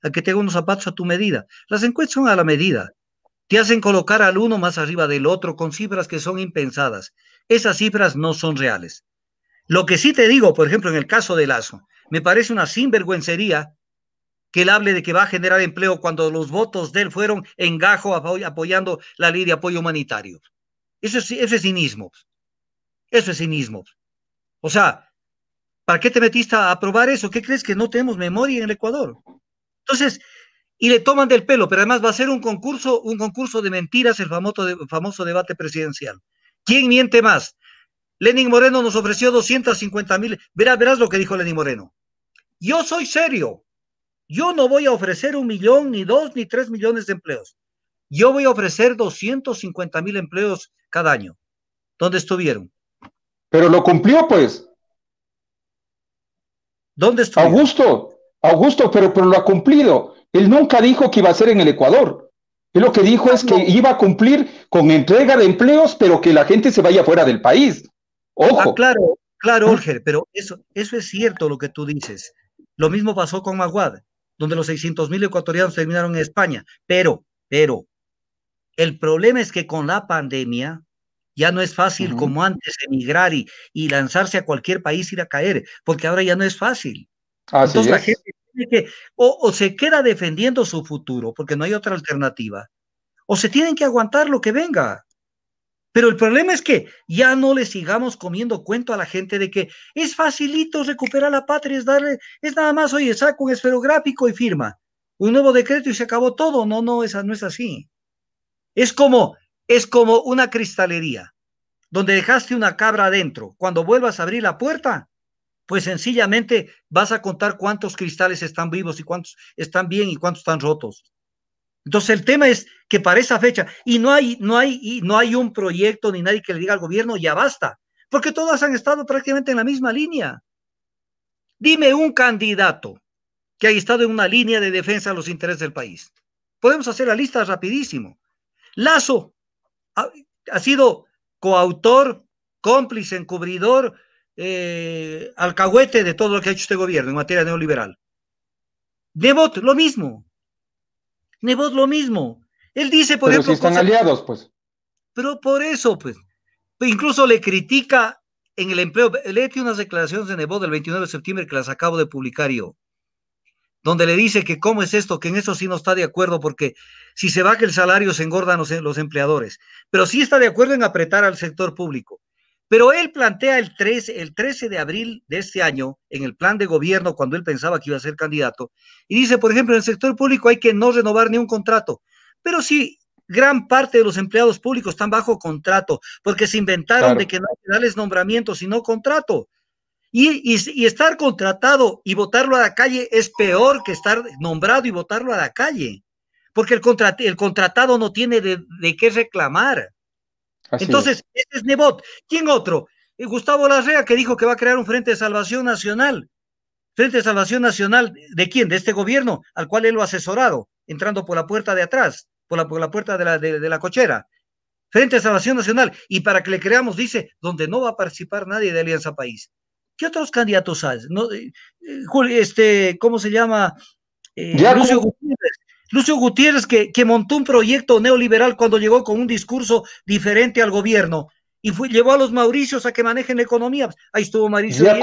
a que te haga unos zapatos a tu medida. Las encuestas son a la medida. Te hacen colocar al uno más arriba del otro con cifras que son impensadas. Esas cifras no son reales. Lo que sí te digo, por ejemplo, en el caso de Lazo, me parece una sinvergüencería que él hable de que va a generar empleo cuando los votos de él fueron en gajo apoyando la ley de apoyo humanitario. Eso es, eso es cinismo. Eso es cinismo. O sea, ¿para qué te metiste a aprobar eso? ¿Qué crees que no tenemos memoria en el Ecuador? Entonces, y le toman del pelo, pero además va a ser un concurso, un concurso de mentiras, el famoso, famoso debate presidencial. ¿Quién miente más? Lenin Moreno nos ofreció 250 mil. Verás, verás lo que dijo Lenin Moreno. Yo soy serio. Yo no voy a ofrecer un millón, ni dos, ni tres millones de empleos. Yo voy a ofrecer 250 mil empleos cada año. ¿Dónde estuvieron? Pero lo cumplió, pues. ¿Dónde estuvieron? Augusto, Augusto, pero, pero lo ha cumplido. Él nunca dijo que iba a ser en el Ecuador. Él lo que dijo es que iba a cumplir con entrega de empleos, pero que la gente se vaya fuera del país. Ah, Ojo. claro, claro, ¿Mm? Olger. pero eso, eso es cierto lo que tú dices. Lo mismo pasó con Maguad, donde los 600 mil ecuatorianos terminaron en España. Pero, pero, el problema es que con la pandemia ya no es fácil como antes emigrar y, lanzarse a cualquier país ir a caer, porque ahora ya no es fácil. Así Entonces la gente o, se queda defendiendo su futuro, porque no hay otra alternativa, o se tienen que aguantar lo que venga. Pero el problema es que ya no le sigamos comiendo cuento a la gente de que es facilito recuperar la patria, es darle, es nada más, oye, saco un esferográfico y firma un nuevo decreto y se acabó todo. No, no, esa no es así. Es como, es como una cristalería donde dejaste una cabra adentro. Cuando vuelvas a abrir la puerta, pues sencillamente vas a contar cuántos cristales están vivos y cuántos están bien y cuántos están rotos. Entonces el tema es que para esa fecha, y no hay, no hay, y no hay un proyecto ni nadie que le diga al gobierno, ya basta, porque todas han estado prácticamente en la misma línea. Dime un candidato que haya estado en una línea de defensa de los intereses del país. Podemos hacer la lista rapidísimo. Lazo ha sido coautor, cómplice, encubridor, eh, alcahuete de todo lo que ha hecho este gobierno en materia neoliberal. Nebot, lo mismo. Nebot, lo mismo. Él dice, por pero Si están aliados, pues. Pero por eso, pues, pues. Incluso le critica en el empleo. tiene unas declaraciones de Nebot del 29 de septiembre que las acabo de publicar yo. Donde le dice que cómo es esto, que en eso sí no está de acuerdo, porque si se va que el salario se engordan los empleadores. Pero sí está de acuerdo en apretar al sector público. Pero él plantea el 13, el 13 de abril de este año, en el plan de gobierno, cuando él pensaba que iba a ser candidato, y dice, por ejemplo, en el sector público hay que no renovar ni un contrato. Pero sí, gran parte de los empleados públicos están bajo contrato, porque se inventaron de que no hay que darles nombramiento, sino contrato. Y, estar contratado y votarlo a la calle es peor que estar nombrado y votarlo a la calle, porque el, el contratado no tiene de, de qué reclamar. Entonces, ese es Nebot. ¿Quién otro? Eh, Gustavo Larrea, que dijo que va a crear un Frente de Salvación Nacional. Frente de Salvación Nacional, ¿de quién? De este gobierno, al cual él lo ha asesorado, entrando por la puerta de atrás, por la, por la puerta de la, cochera. Frente de Salvación Nacional. Y para que le creamos, dice, donde no va a participar nadie de Alianza País. ¿Qué otros candidatos hay? No, eh, eh, este, ¿Cómo se llama? Lucio Gutiérrez. Lucio Gutiérrez, que, montó un proyecto neoliberal cuando llegó con un discurso diferente al gobierno y llevó a los Mauricios a que manejen la economía. Ahí estuvo Mauricio. Ya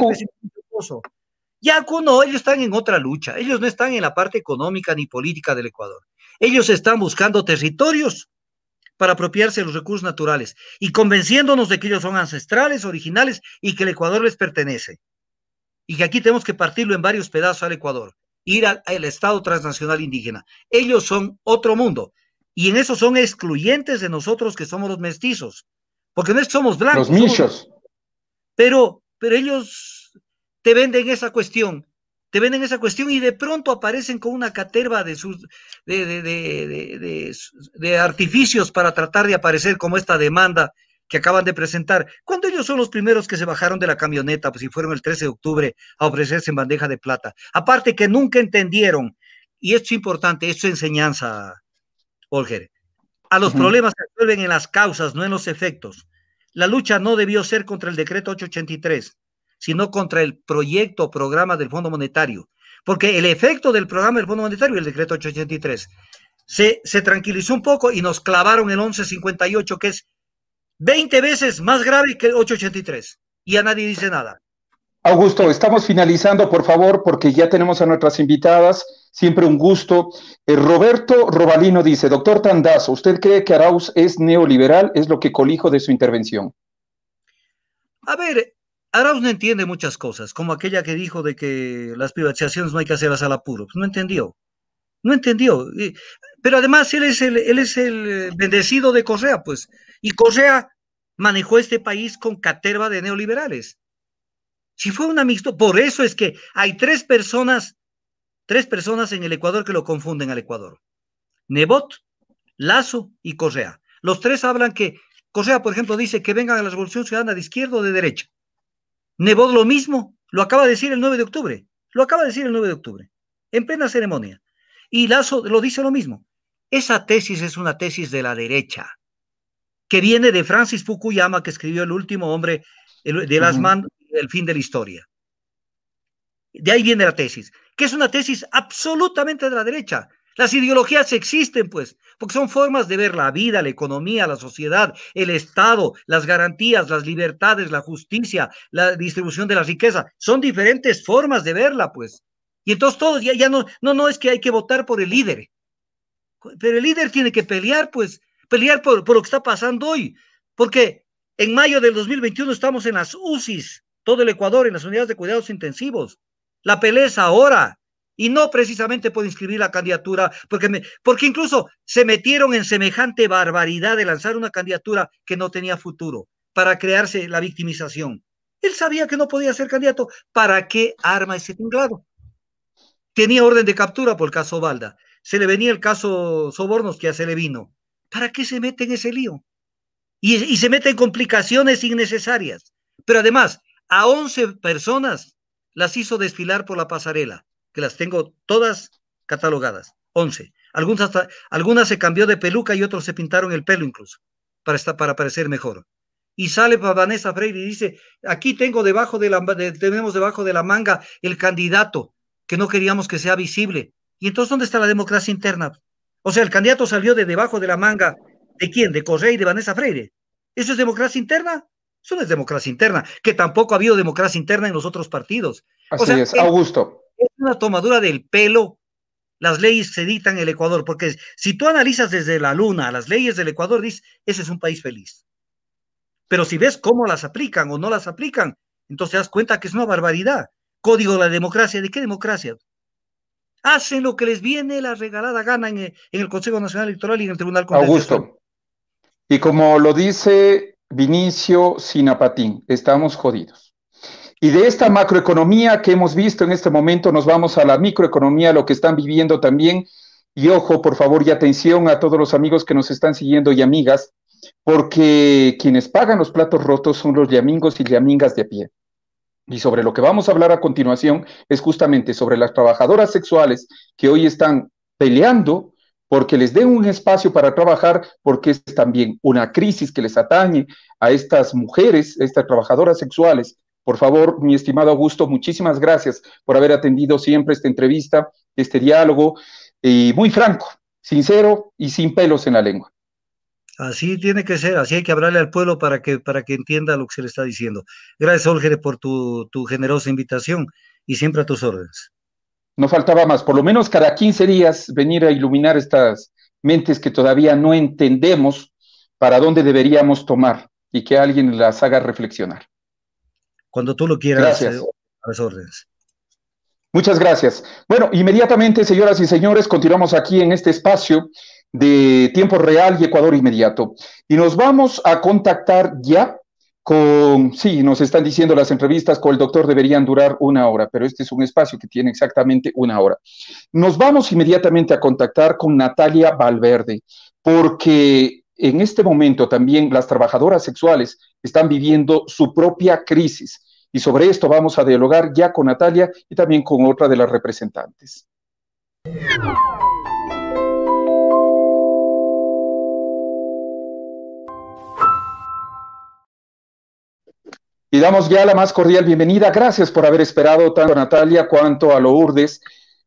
Yacu no, ellos están en otra lucha. Ellos no están en la parte económica ni política del Ecuador. Ellos están buscando territorios para apropiarse de los recursos naturales y convenciéndonos de que ellos son ancestrales, originales y que el Ecuador les pertenece. Y que aquí tenemos que partirlo en varios pedazos al Ecuador ir al, Estado transnacional indígena. Ellos son otro mundo. Y en eso son excluyentes de nosotros que somos los mestizos. Porque no es que somos blancos. Los michos. Pero, pero ellos te venden esa cuestión. Te venden esa cuestión y de pronto aparecen con una caterva de, sus, de, de, de, de artificios para tratar de aparecer como esta demanda que acaban de presentar, cuando ellos son los primeros que se bajaron de la camioneta, pues si fueron el 13 de octubre a ofrecerse en bandeja de plata. Aparte que nunca entendieron, y esto es importante, esto es enseñanza, Olger, a los problemas se resuelven en las causas, no en los efectos. La lucha no debió ser contra el decreto 883, sino contra el proyecto o programa del Fondo Monetario, porque el efecto del programa del Fondo Monetario, y el decreto 883, se, se tranquilizó un poco y nos clavaron el 1158, que es 20 veces más grave que el 883 y a nadie dice nada. Augusto, estamos finalizando, por favor, porque ya tenemos a nuestras invitadas. Siempre un gusto. Eh, Roberto Robalino dice, doctor Tandazo, ¿usted cree que Arauz es neoliberal? Es lo que colijo de su intervención. A ver, Arauz no entiende muchas cosas, como aquella que dijo de que las privatizaciones no hay que hacerlas al apuro. No entendió. No entendió. Pero además él es él es el bendecido de Correa, pues y Correa manejó este país con caterva de neoliberales. Si fue una mixto, por eso es que hay tres personas, tres personas en el Ecuador que lo confunden al Ecuador. Nebot, Lazo y Correa. Los tres hablan que Correa, por ejemplo, dice que vengan a la Revolución Ciudadana de izquierda o de derecha. Nebot lo mismo, lo acaba de decir el 9 de octubre. Lo acaba de decir el 9 de octubre, en plena ceremonia. Y Lazo lo dice lo mismo. Esa tesis es una tesis de la derecha que viene de Francis Fukuyama, que escribió El último hombre de las el fin de la historia. De ahí viene la tesis, que es una tesis absolutamente de la derecha. Las ideologías existen, pues, porque son formas de ver la vida, la economía, la sociedad, el Estado, las garantías, las libertades, la justicia, la distribución de la riqueza. Son diferentes formas de verla, pues. Y entonces todos ya, ya no, no, no es que hay que votar por el líder. Pero el líder tiene que pelear, pues, pelear por, lo que está pasando hoy, porque en mayo del 2021 estamos en las UCIs, todo el Ecuador, en las unidades de cuidados intensivos. La pelea es ahora. Y no precisamente por inscribir la candidatura, porque, porque incluso se metieron en semejante barbaridad de lanzar una candidatura que no tenía futuro para crearse la victimización. Él sabía que no podía ser candidato. ¿Para qué arma ese tinglado? Tenía orden de captura por el caso Valda. Se le venía el caso Sobornos que ya se le vino. ¿Para qué se mete en ese lío? Y, se mete en complicaciones innecesarias. Pero además, a 11 personas las hizo desfilar por la pasarela, que las tengo todas catalogadas, 11. Algunas, algunas se cambió de peluca y otros se pintaron el pelo incluso, para, para parecer mejor. Y sale Vanessa Freire y dice, aquí tengo debajo de la, tenemos debajo de la manga el candidato que no queríamos que sea visible. Y entonces, ¿dónde está la democracia interna? O sea, el candidato salió de debajo de la manga de quién, de Correa y de Vanessa Freire. ¿Eso es democracia interna? Eso no es democracia interna, que tampoco ha habido democracia interna en los otros partidos. Así es, Augusto. Es una tomadura del pelo. Las leyes se dictan en el Ecuador, porque si tú analizas desde la luna las leyes del Ecuador, dices, ese es un país feliz. Pero si ves cómo las aplican o no las aplican, entonces te das cuenta que es una barbaridad. Código de la democracia, ¿de qué democracia? hacen lo que les viene la regalada gana en, el Consejo Nacional Electoral y en el Tribunal Constitucional. Augusto, y como lo dice Vinicio Sinapatín, estamos jodidos. Y de esta macroeconomía que hemos visto en este momento, nos vamos a la microeconomía, lo que están viviendo también. Y ojo, por favor, y atención a todos los amigos que nos están siguiendo y amigas, porque quienes pagan los platos rotos son los yamingos y yamingas de a pie y sobre lo que vamos a hablar a continuación es justamente sobre las trabajadoras sexuales que hoy están peleando porque les den un espacio para trabajar, porque es también una crisis que les atañe a estas mujeres, estas trabajadoras sexuales. Por favor, mi estimado Augusto, muchísimas gracias por haber atendido siempre esta entrevista, este diálogo, y muy franco, sincero y sin pelos en la lengua. Así tiene que ser, así hay que hablarle al pueblo para que, para que entienda lo que se le está diciendo. Gracias, Olgere, por tu, generosa invitación y siempre a tus órdenes. No faltaba más, por lo menos cada 15 días venir a iluminar estas mentes que todavía no entendemos para dónde deberíamos tomar y que alguien las haga reflexionar. Cuando tú lo quieras, gracias. Eh, a las órdenes. Muchas gracias. Bueno, inmediatamente, señoras y señores, continuamos aquí en este espacio de tiempo real y Ecuador inmediato. Y nos vamos a contactar ya con, sí, nos están diciendo las entrevistas con el doctor deberían durar una hora, pero este es un espacio que tiene exactamente una hora. Nos vamos inmediatamente a contactar con Natalia Valverde, porque en este momento también las trabajadoras sexuales están viviendo su propia crisis. Y sobre esto vamos a dialogar ya con Natalia y también con otra de las representantes. Y damos ya la más cordial bienvenida. Gracias por haber esperado tanto a Natalia cuanto a Lourdes,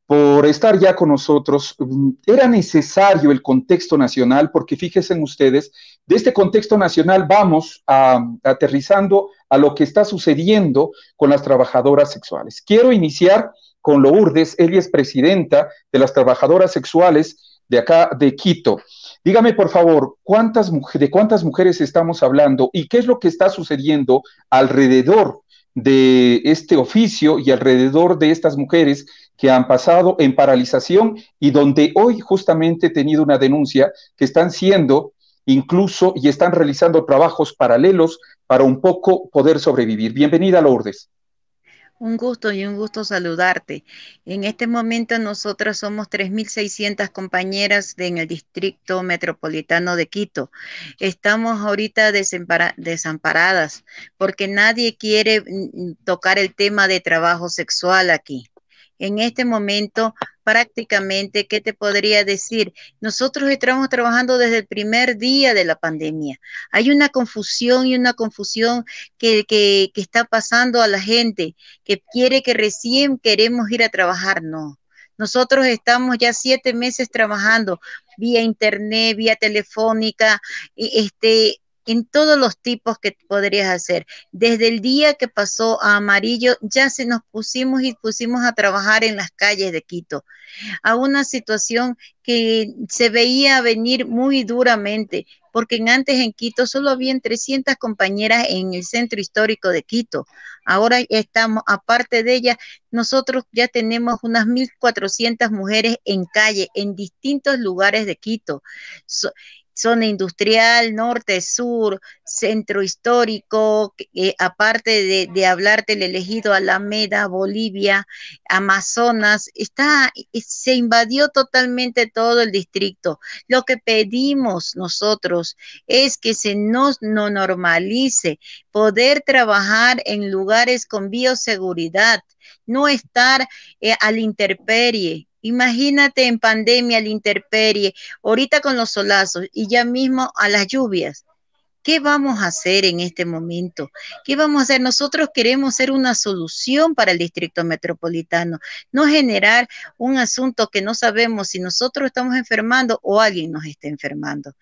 por estar ya con nosotros. Mm, era necesario el contexto nacional, porque fíjense ustedes, de este contexto nacional vamos a, aterrizando a lo que está sucediendo con las trabajadoras sexuales. Quiero iniciar con Lourdes, ella es presidenta de las trabajadoras sexuales de acá de Quito. Dígame, por favor, ¿cuántas de cuántas mujeres estamos hablando y qué es lo que está sucediendo alrededor de este oficio y alrededor de estas mujeres que han pasado en paralización y donde hoy justamente he tenido una denuncia que están siendo incluso y están realizando trabajos paralelos para un poco poder sobrevivir. Bienvenida, Lourdes. Un gusto y un gusto saludarte. En este momento nosotras somos 3.600 compañeras en el Distrito Metropolitano de Quito. Estamos ahorita desamparadas porque nadie quiere mm, mm, tocar el tema de trabajo sexual aquí. En este momento prácticamente, ¿qué te podría decir? Nosotros estamos trabajando desde el primer día de la pandemia. Hay una confusión y una confusión que, está pasando a la gente, que quiere que recién queremos ir a trabajar. No, nosotros estamos ya siete meses trabajando vía internet, vía telefónica, este, en todos los tipos que podrías hacer. Desde el día que pasó a amarillo, ya se nos pusimos y pusimos a trabajar en las calles de Quito, a una situación que se veía venir muy duramente, porque antes en Quito solo habían 300 compañeras en el centro histórico de Quito. Ahora estamos, aparte de ellas, nosotros ya tenemos unas 1.400 mujeres en calle, en distintos lugares de Quito zona industrial, norte, sur, centro histórico, eh, aparte de, hablarte el elegido Alameda, Bolivia, Amazonas, está, eh, se invadió totalmente todo el distrito. Lo que pedimos nosotros es que se nos no normalice poder trabajar en lugares con bioseguridad, no estar eh, al interperie, Imagínate en pandemia, la intemperie, ahorita con los solazos y ya mismo a las lluvias. ¿Qué vamos a hacer en este momento? ¿Qué vamos a hacer? Nosotros queremos ser una solución para el distrito metropolitano, no generar un asunto que no sabemos si nosotros estamos enfermando o alguien nos está enfermando.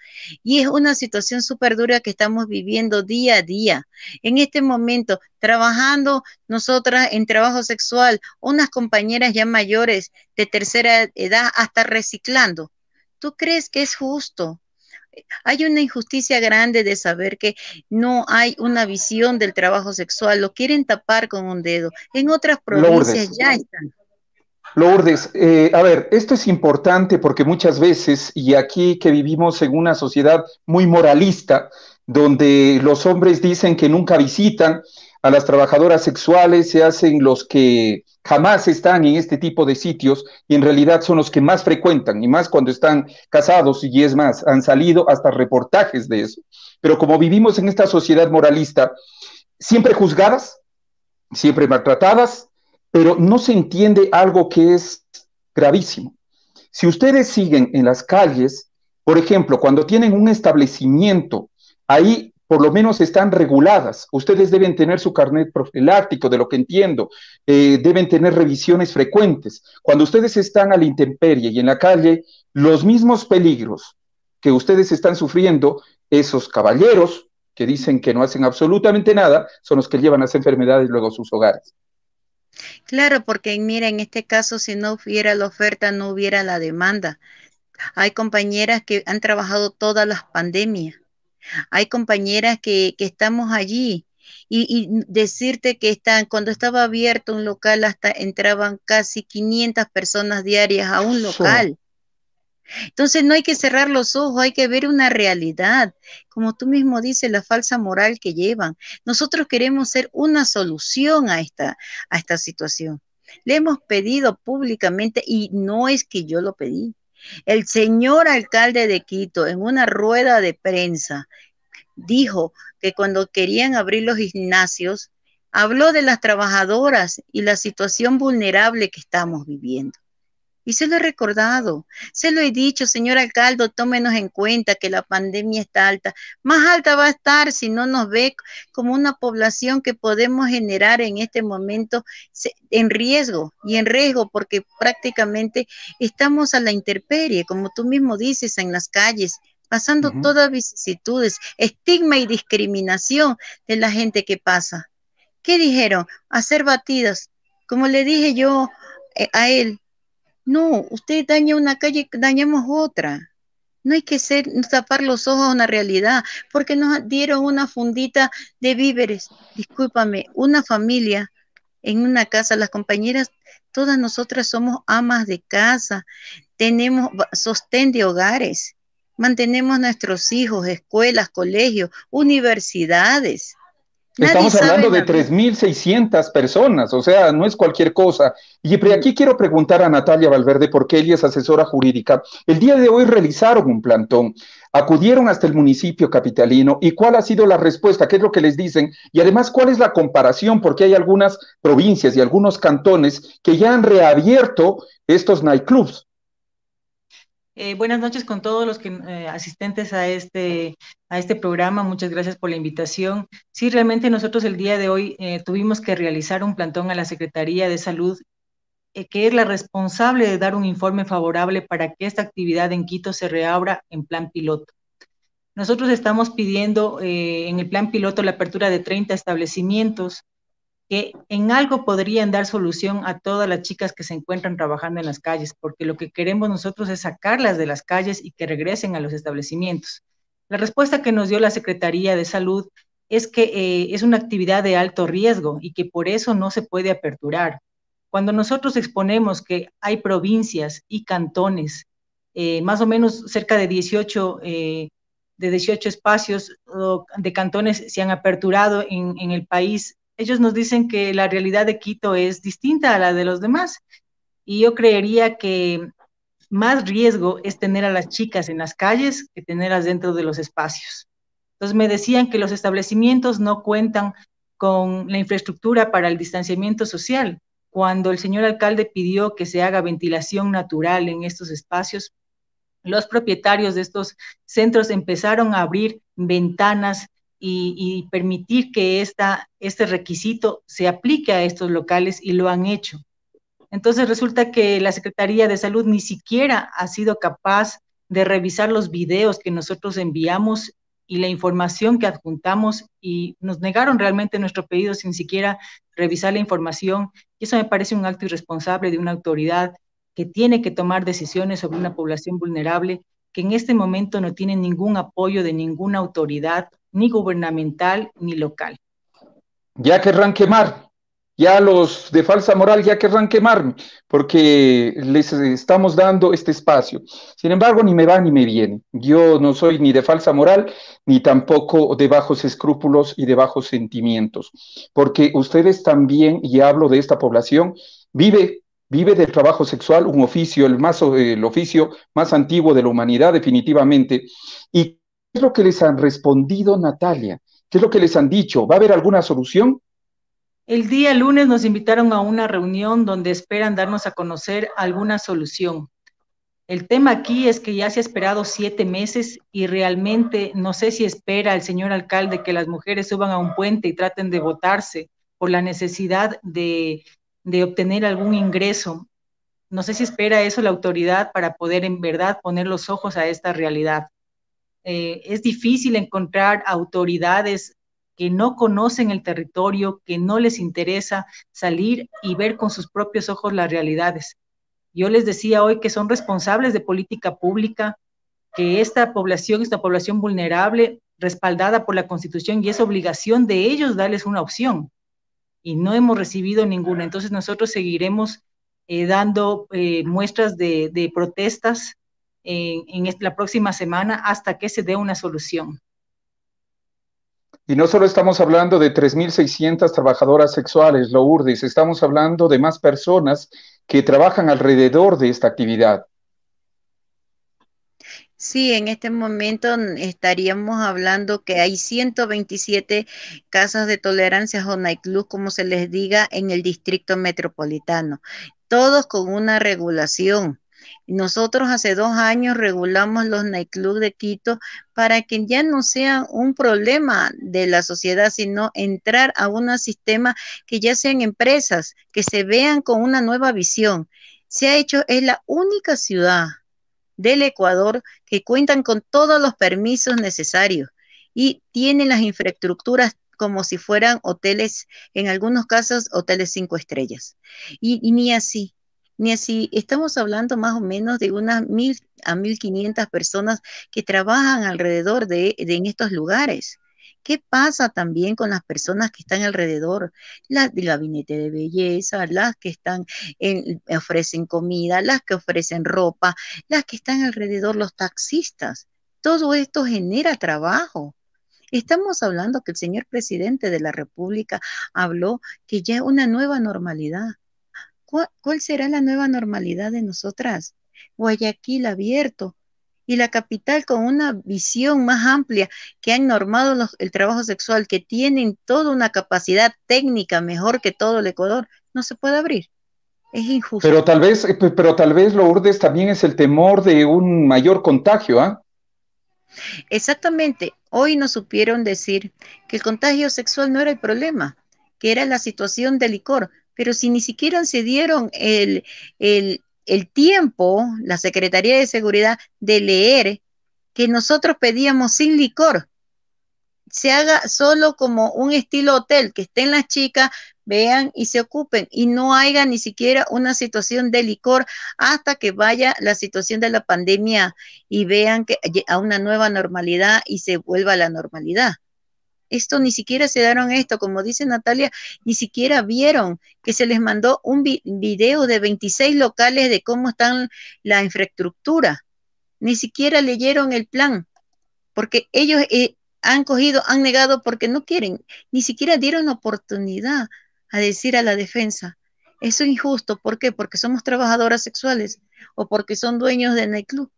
Y es una situación súper dura que estamos viviendo día a día. En este momento, trabajando nosotras en trabajo sexual, unas compañeras ya mayores de tercera edad, hasta reciclando. ¿Tú crees que es justo? Hay una injusticia grande de saber que no hay una visión del trabajo sexual, lo quieren tapar con un dedo. En otras provincias ya están. Lourdes, eh, a ver, esto es importante porque muchas veces, y aquí que vivimos en una sociedad muy moralista, donde los hombres dicen que nunca visitan, a las trabajadoras sexuales se hacen los que jamás están en este tipo de sitios y en realidad son los que más frecuentan y más cuando están casados y es más, han salido hasta reportajes de eso. Pero como vivimos en esta sociedad moralista, siempre juzgadas, siempre maltratadas, pero no se entiende algo que es gravísimo. Si ustedes siguen en las calles, por ejemplo, cuando tienen un establecimiento, ahí por lo menos están reguladas. Ustedes deben tener su carnet profiláctico, de lo que entiendo, eh, deben tener revisiones frecuentes. Cuando ustedes están a la intemperie y en la calle, los mismos peligros que ustedes están sufriendo, esos caballeros que dicen que no hacen absolutamente nada, son los que llevan las enfermedades luego a sus hogares. Claro, porque mira, en este caso, si no hubiera la oferta, no hubiera la demanda. Hay compañeras que han trabajado todas las pandemias hay compañeras que, estamos allí y, decirte que están, cuando estaba abierto un local, hasta entraban casi 500 personas diarias a un local. Entonces no hay que cerrar los ojos, hay que ver una realidad, como tú mismo dices, la falsa moral que llevan. Nosotros queremos ser una solución a esta, a esta situación. Le hemos pedido públicamente, y no es que yo lo pedí, el señor alcalde de Quito, en una rueda de prensa, dijo que cuando querían abrir los gimnasios, habló de las trabajadoras y la situación vulnerable que estamos viviendo. Y se lo he recordado, se lo he dicho, señor alcalde, tómenos en cuenta que la pandemia está alta. Más alta va a estar si no nos ve como una población que podemos generar en este momento en riesgo y en riesgo porque prácticamente estamos a la intemperie, como tú mismo dices, en las calles, pasando todas vicisitudes, estigma y discriminación de la gente que pasa. ¿Qué dijeron? Hacer batidas Como le dije yo eh, a él, no, usted daña una calle, dañamos otra. No hay que ser, tapar los ojos a una realidad, porque nos dieron una fundita de víveres. Discúlpame, una familia en una casa, las compañeras, todas nosotras somos amas de casa, tenemos sostén de hogares, mantenemos nuestros hijos, escuelas, colegios, universidades. Estamos hablando de 3.600 personas, o sea, no es cualquier cosa. Y aquí mm. quiero preguntar a Natalia Valverde, porque ella es asesora jurídica. El día de hoy realizaron un plantón, acudieron hasta el municipio capitalino y cuál ha sido la respuesta, qué es lo que les dicen y además cuál es la comparación, porque hay algunas provincias y algunos cantones que ya han reabierto estos nightclubs. Eh, buenas noches con todos los eh, asistentes a este, a este programa. Muchas gracias por la invitación. Sí, realmente nosotros el día de hoy eh, tuvimos que realizar un plantón a la Secretaría de Salud, que es la responsable de dar un informe favorable para que esta actividad en Quito se reabra en plan piloto. Nosotros estamos pidiendo en el plan piloto la apertura de 30 establecimientos que en algo podrían dar solución a todas las chicas que se encuentran trabajando en las calles, porque lo que queremos nosotros es sacarlas de las calles y que regresen a los establecimientos. La respuesta que nos dio la Secretaría de Salud es que eh, es una actividad de alto riesgo y que por eso no se puede aperturar. Cuando nosotros exponemos que hay provincias y cantones, eh, más o menos cerca de 18, eh, de 18 espacios de cantones se han aperturado en el país ellos nos dicen que la realidad de Quito es distinta a la de los demás. Y yo creería que más riesgo es tener a las chicas en las calles que tenerlas dentro de los espacios. Entonces me decían que los establecimientos no cuentan con la infraestructura para el distanciamiento social. Cuando el señor alcalde pidió que se haga ventilación natural en estos espacios, los propietarios de estos centros empezaron a abrir ventanas y, permitir que esta, este requisito se aplique a estos locales y lo han hecho. Entonces resulta que la Secretaría de Salud ni siquiera ha sido capaz de revisar los videos que nosotros enviamos y la información que adjuntamos y nos negaron realmente nuestro pedido sin siquiera revisar la información. Y eso me parece un acto irresponsable de una autoridad que tiene que tomar decisiones sobre una población vulnerable que en este momento no tiene ningún apoyo de ninguna autoridad ni gubernamental ni local. Ya querrán quemar, ya los de falsa moral ya querrán quemarme, porque les estamos dando este espacio. Sin embargo, ni me va ni me viene. Yo no soy ni de falsa moral, ni tampoco de bajos escrúpulos y de bajos sentimientos, porque ustedes también, y hablo de esta población, vive vive del trabajo sexual, un oficio, el, más, eh, el oficio más antiguo de la humanidad definitivamente, y ¿Qué es lo que les han respondido, Natalia? ¿Qué es lo que les han dicho? ¿Va a haber alguna solución? El día lunes nos invitaron a una reunión donde esperan darnos a conocer alguna solución. El tema aquí es que ya se ha esperado siete meses y realmente no sé si espera el señor alcalde que las mujeres suban a un puente y traten de votarse por la necesidad de obtener algún ingreso. No sé si espera eso la autoridad para poder en verdad poner los ojos a esta realidad. Eh, es difícil encontrar autoridades que no conocen el territorio, que no les interesa salir y ver con sus propios ojos las realidades. Yo les decía hoy que son responsables de política pública, que esta población esta población vulnerable, respaldada por la Constitución, y es obligación de ellos darles una opción. Y no hemos recibido ninguna. Entonces nosotros seguiremos eh, dando eh, muestras de protestas, en, la próxima semana hasta que se dé una solución. Y no solo estamos hablando de 3.600 trabajadoras sexuales, Lourdes, estamos hablando de más personas que trabajan alrededor de esta actividad. Sí, en este momento estaríamos hablando que hay 127 casas de tolerancia o club como se les diga, en el distrito metropolitano, todos con una regulación nosotros hace dos años regulamos los nightclubs de Quito para que ya no sea un problema de la sociedad, sino entrar a un sistema que ya sean empresas, que se vean con una nueva visión. Se ha hecho, es la única ciudad del Ecuador que cuentan con todos los permisos necesarios y tiene las infraestructuras como si fueran hoteles, en algunos casos hoteles cinco estrellas. y, ni así ni así estamos hablando más o menos de unas mil a 1.500 personas que trabajan alrededor de, en estos lugares. ¿Qué pasa también con las personas que están alrededor? Las del gabinete de belleza, las que están en, eh, ofrecen comida, las que ofrecen ropa, las que están alrededor, los taxistas. Todo esto genera trabajo. Estamos hablando que el señor presidente de la República habló que ya es una nueva normalidad. ¿Cuál, será la nueva normalidad de nosotras? Guayaquil abierto, y la capital con una visión más amplia que han normado el trabajo sexual, que tienen toda una capacidad técnica mejor que todo el Ecuador, no se puede abrir. Es injusto. Pero tal vez, eh, pero tal vez Lourdes también es el temor de un mayor contagio, ¿ah? Exactamente. Hoy nos supieron decir que el contagio sexual no era el problema, que era la situación del licor, pero si ni siquiera se dieron el, tiempo, la Secretaría de Seguridad, de leer que nosotros pedíamos sin licor, se haga solo como un estilo hotel, que estén las chicas, vean y se ocupen y no haya ni siquiera una situación de licor hasta que vaya la situación de la pandemia y vean que a una nueva normalidad y se vuelva a la normalidad. Esto ni siquiera se dieron esto, como dice Natalia, ni siquiera vieron que se les mandó un video de 26 locales de cómo están la infraestructura. Ni siquiera leyeron el plan, porque ellos eh, han cogido, han negado porque no quieren, ni siquiera dieron oportunidad a decir a la defensa. Eso es injusto, ¿por qué? Porque somos trabajadoras sexuales o porque son dueños de Club.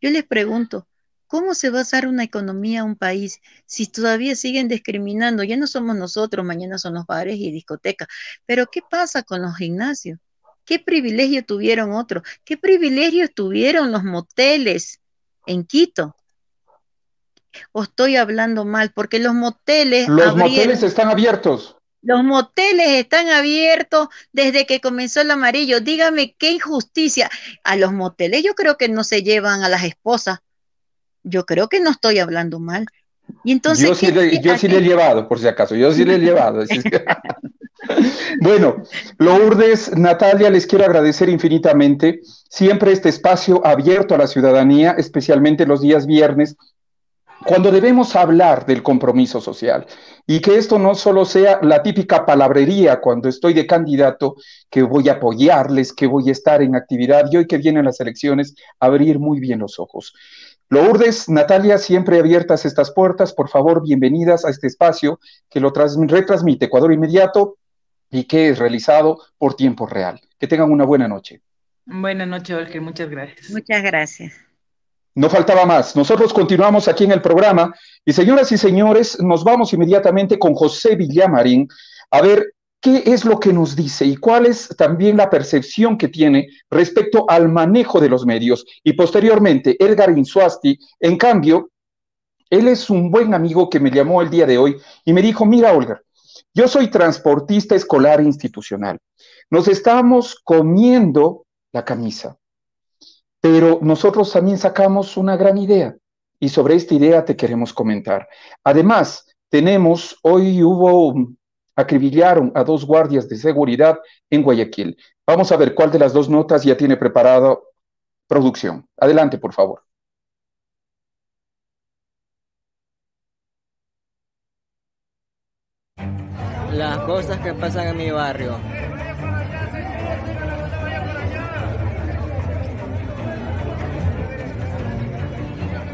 Yo les pregunto, ¿Cómo se va a hacer una economía a un país si todavía siguen discriminando? Ya no somos nosotros, mañana son los bares y discotecas. Pero ¿qué pasa con los gimnasios? ¿Qué privilegio tuvieron otros? ¿Qué privilegio tuvieron los moteles en Quito? O estoy hablando mal, porque los moteles... Los moteles están abiertos. Los moteles están abiertos desde que comenzó el amarillo. Dígame qué injusticia. A los moteles yo creo que no se llevan a las esposas yo creo que no estoy hablando mal. Y entonces, yo sí, le, yo sí le he llevado, por si acaso, yo sí le he llevado. bueno, Lourdes, Natalia, les quiero agradecer infinitamente. Siempre este espacio abierto a la ciudadanía, especialmente los días viernes, cuando debemos hablar del compromiso social y que esto no solo sea la típica palabrería cuando estoy de candidato, que voy a apoyarles, que voy a estar en actividad y hoy que vienen las elecciones, abrir muy bien los ojos. Lourdes, Natalia, siempre abiertas estas puertas, por favor, bienvenidas a este espacio que lo retransmite Ecuador Inmediato y que es realizado por tiempo real. Que tengan una buena noche. Buenas noches, Jorge, muchas gracias. Muchas gracias. No faltaba más. Nosotros continuamos aquí en el programa y señoras y señores, nos vamos inmediatamente con José Villamarín a ver ¿Qué es lo que nos dice y cuál es también la percepción que tiene respecto al manejo de los medios? Y posteriormente, Edgar Insuasti, en cambio, él es un buen amigo que me llamó el día de hoy y me dijo, mira, Olga, yo soy transportista escolar institucional. Nos estamos comiendo la camisa, pero nosotros también sacamos una gran idea y sobre esta idea te queremos comentar. Además, tenemos, hoy hubo acribillaron a dos guardias de seguridad en Guayaquil. Vamos a ver cuál de las dos notas ya tiene preparado producción. Adelante, por favor. Las cosas que pasan en mi barrio.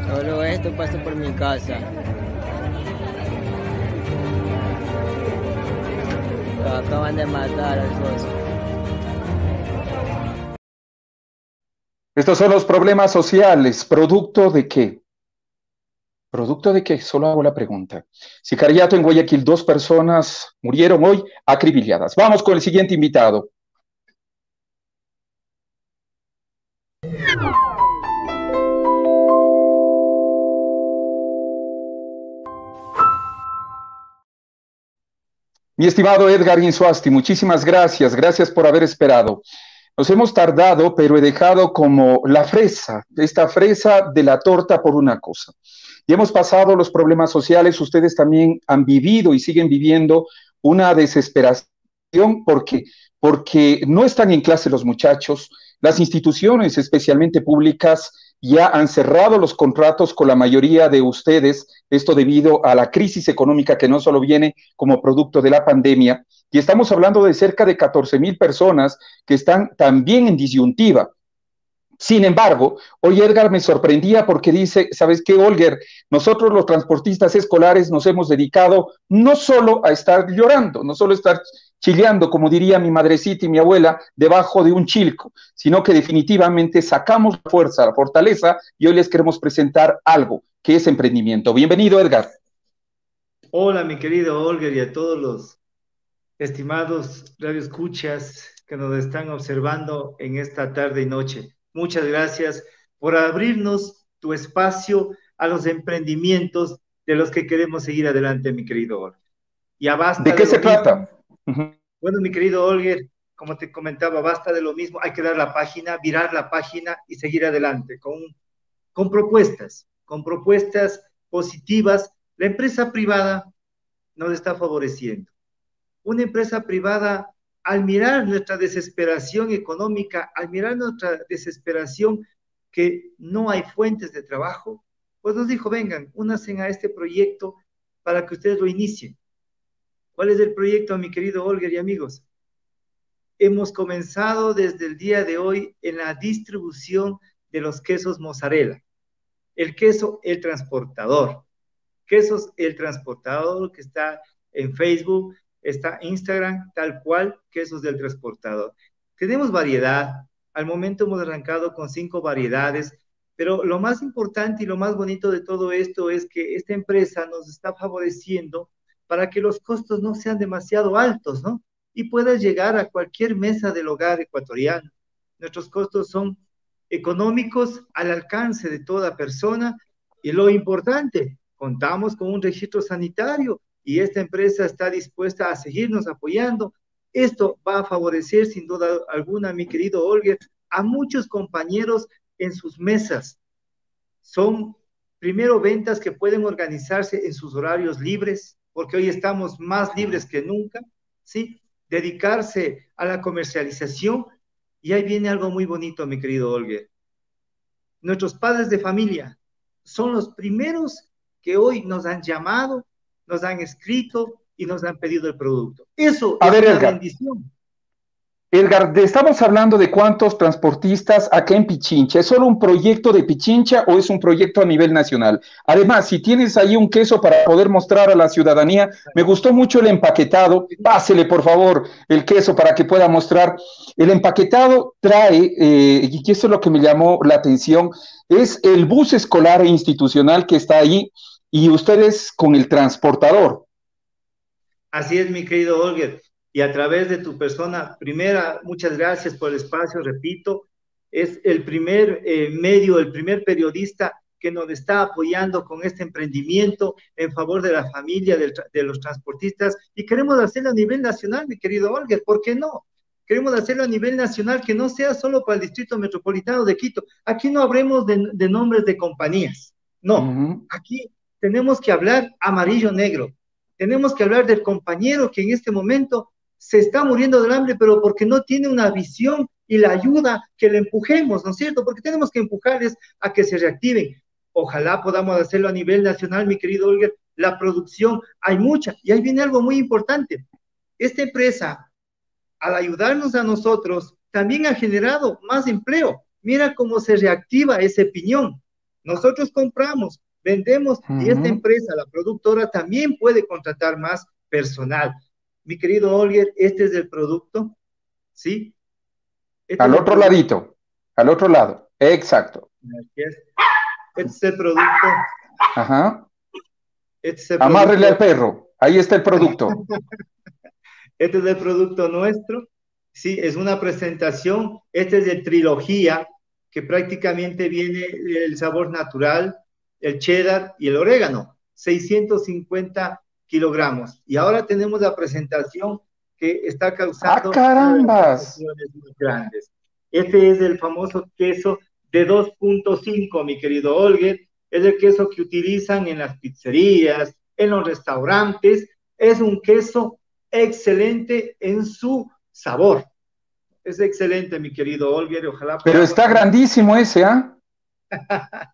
Solo esto pasa por mi casa. acaban de matar Estos son los problemas sociales. ¿Producto de qué? ¿Producto de qué? Solo hago la pregunta. Sicariato en Guayaquil, dos personas murieron hoy acribilladas. Vamos con el siguiente invitado. Mi estimado Edgar Insuasti, muchísimas gracias, gracias por haber esperado. Nos hemos tardado, pero he dejado como la fresa, esta fresa de la torta por una cosa. Y hemos pasado los problemas sociales, ustedes también han vivido y siguen viviendo una desesperación porque porque no están en clase los muchachos, las instituciones especialmente públicas ya han cerrado los contratos con la mayoría de ustedes, esto debido a la crisis económica que no solo viene como producto de la pandemia, y estamos hablando de cerca de 14 mil personas que están también en disyuntiva. Sin embargo, hoy Edgar me sorprendía porque dice, ¿sabes qué, Olger? Nosotros los transportistas escolares nos hemos dedicado no solo a estar llorando, no solo a estar chileando, como diría mi madrecita y mi abuela, debajo de un chilco, sino que definitivamente sacamos la fuerza, la fortaleza, y hoy les queremos presentar algo que es emprendimiento. Bienvenido, Edgar. Hola, mi querido Olger y a todos los estimados radioescuchas que nos están observando en esta tarde y noche. Muchas gracias por abrirnos tu espacio a los emprendimientos de los que queremos seguir adelante, mi querido Olger. ¿De qué se trata? Bueno, mi querido Olger, como te comentaba, basta de lo mismo, hay que dar la página, virar la página y seguir adelante con, con propuestas, con propuestas positivas. La empresa privada nos está favoreciendo. Una empresa privada, al mirar nuestra desesperación económica, al mirar nuestra desesperación que no hay fuentes de trabajo, pues nos dijo, vengan, únanse a este proyecto para que ustedes lo inicien. ¿Cuál es el proyecto, mi querido Olger y amigos? Hemos comenzado desde el día de hoy en la distribución de los quesos mozzarella. El queso El Transportador. Quesos El Transportador que está en Facebook, está Instagram, tal cual, Quesos del Transportador. Tenemos variedad. Al momento hemos arrancado con cinco variedades, pero lo más importante y lo más bonito de todo esto es que esta empresa nos está favoreciendo para que los costos no sean demasiado altos, ¿no? Y puedas llegar a cualquier mesa del hogar ecuatoriano. Nuestros costos son económicos al alcance de toda persona y lo importante, contamos con un registro sanitario y esta empresa está dispuesta a seguirnos apoyando. Esto va a favorecer sin duda alguna, mi querido Olga, a muchos compañeros en sus mesas. Son primero ventas que pueden organizarse en sus horarios libres, porque hoy estamos más libres que nunca, ¿sí? Dedicarse a la comercialización y ahí viene algo muy bonito, mi querido Olger. Nuestros padres de familia son los primeros que hoy nos han llamado, nos han escrito y nos han pedido el producto. Eso es ver, una bendición. Edgar, estamos hablando de cuántos transportistas acá en Pichincha. ¿Es solo un proyecto de Pichincha o es un proyecto a nivel nacional? Además, si tienes ahí un queso para poder mostrar a la ciudadanía, me gustó mucho el empaquetado. Pásele, por favor, el queso para que pueda mostrar. El empaquetado trae, eh, y eso es lo que me llamó la atención, es el bus escolar e institucional que está ahí y ustedes con el transportador. Así es, mi querido Olger y a través de tu persona. Primera, muchas gracias por el espacio, repito, es el primer eh, medio, el primer periodista que nos está apoyando con este emprendimiento en favor de la familia, de, los transportistas, y queremos hacerlo a nivel nacional, mi querido Olger ¿por qué no? Queremos hacerlo a nivel nacional, que no sea solo para el Distrito Metropolitano de Quito. Aquí no habremos de, nombres de compañías, no. Aquí tenemos que hablar amarillo-negro. Tenemos que hablar del compañero que en este momento se está muriendo del hambre, pero porque no tiene una visión y la ayuda que le empujemos, ¿no es cierto? Porque tenemos que empujarles a que se reactiven. Ojalá podamos hacerlo a nivel nacional, mi querido Olga. La producción, hay mucha. Y ahí viene algo muy importante. Esta empresa, al ayudarnos a nosotros, también ha generado más empleo. Mira cómo se reactiva ese piñón. Nosotros compramos, vendemos y esta empresa, la productora, también puede contratar más personal mi querido Olger, este es el producto, ¿sí? Este al otro ladito, al otro lado, exacto. Este es el producto. Ajá. Este es el al perro, ahí está el producto. este es el producto nuestro, sí, es una presentación, este es de trilogía, que prácticamente viene el sabor natural, el cheddar y el orégano. 650 kilogramos. Y ahora tenemos la presentación que está causando ¡Ah, carambas! grandes. Este es el famoso queso de 2.5, mi querido Olguet. Es el queso que utilizan en las pizzerías, en los restaurantes. Es un queso excelente en su sabor. Es excelente, mi querido Olger, Ojalá. Pero está grandísimo ese, ¿ah?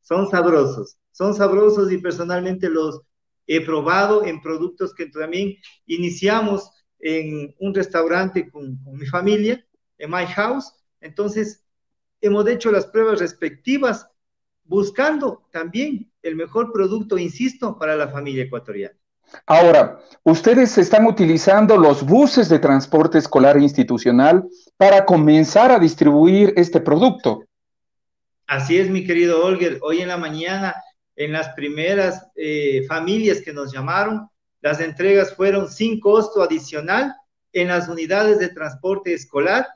son sabrosos, son sabrosos y personalmente los, he probado en productos que también iniciamos en un restaurante con, mi familia, en My House. Entonces, hemos hecho las pruebas respectivas buscando también el mejor producto, insisto, para la familia ecuatoriana. Ahora, ustedes están utilizando los buses de transporte escolar e institucional para comenzar a distribuir este producto. Así es, mi querido Olger. Hoy en la mañana en las primeras eh, familias que nos llamaron. Las entregas fueron sin costo adicional en las unidades de transporte escolar,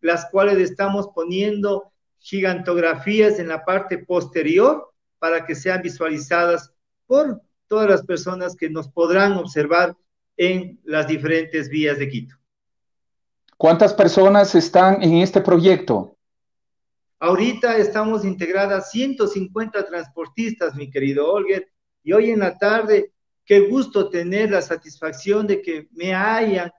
las cuales estamos poniendo gigantografías en la parte posterior para que sean visualizadas por todas las personas que nos podrán observar en las diferentes vías de Quito. ¿Cuántas personas están en este proyecto? Ahorita estamos integradas 150 transportistas, mi querido Olger, y hoy en la tarde, qué gusto tener la satisfacción de que me hayan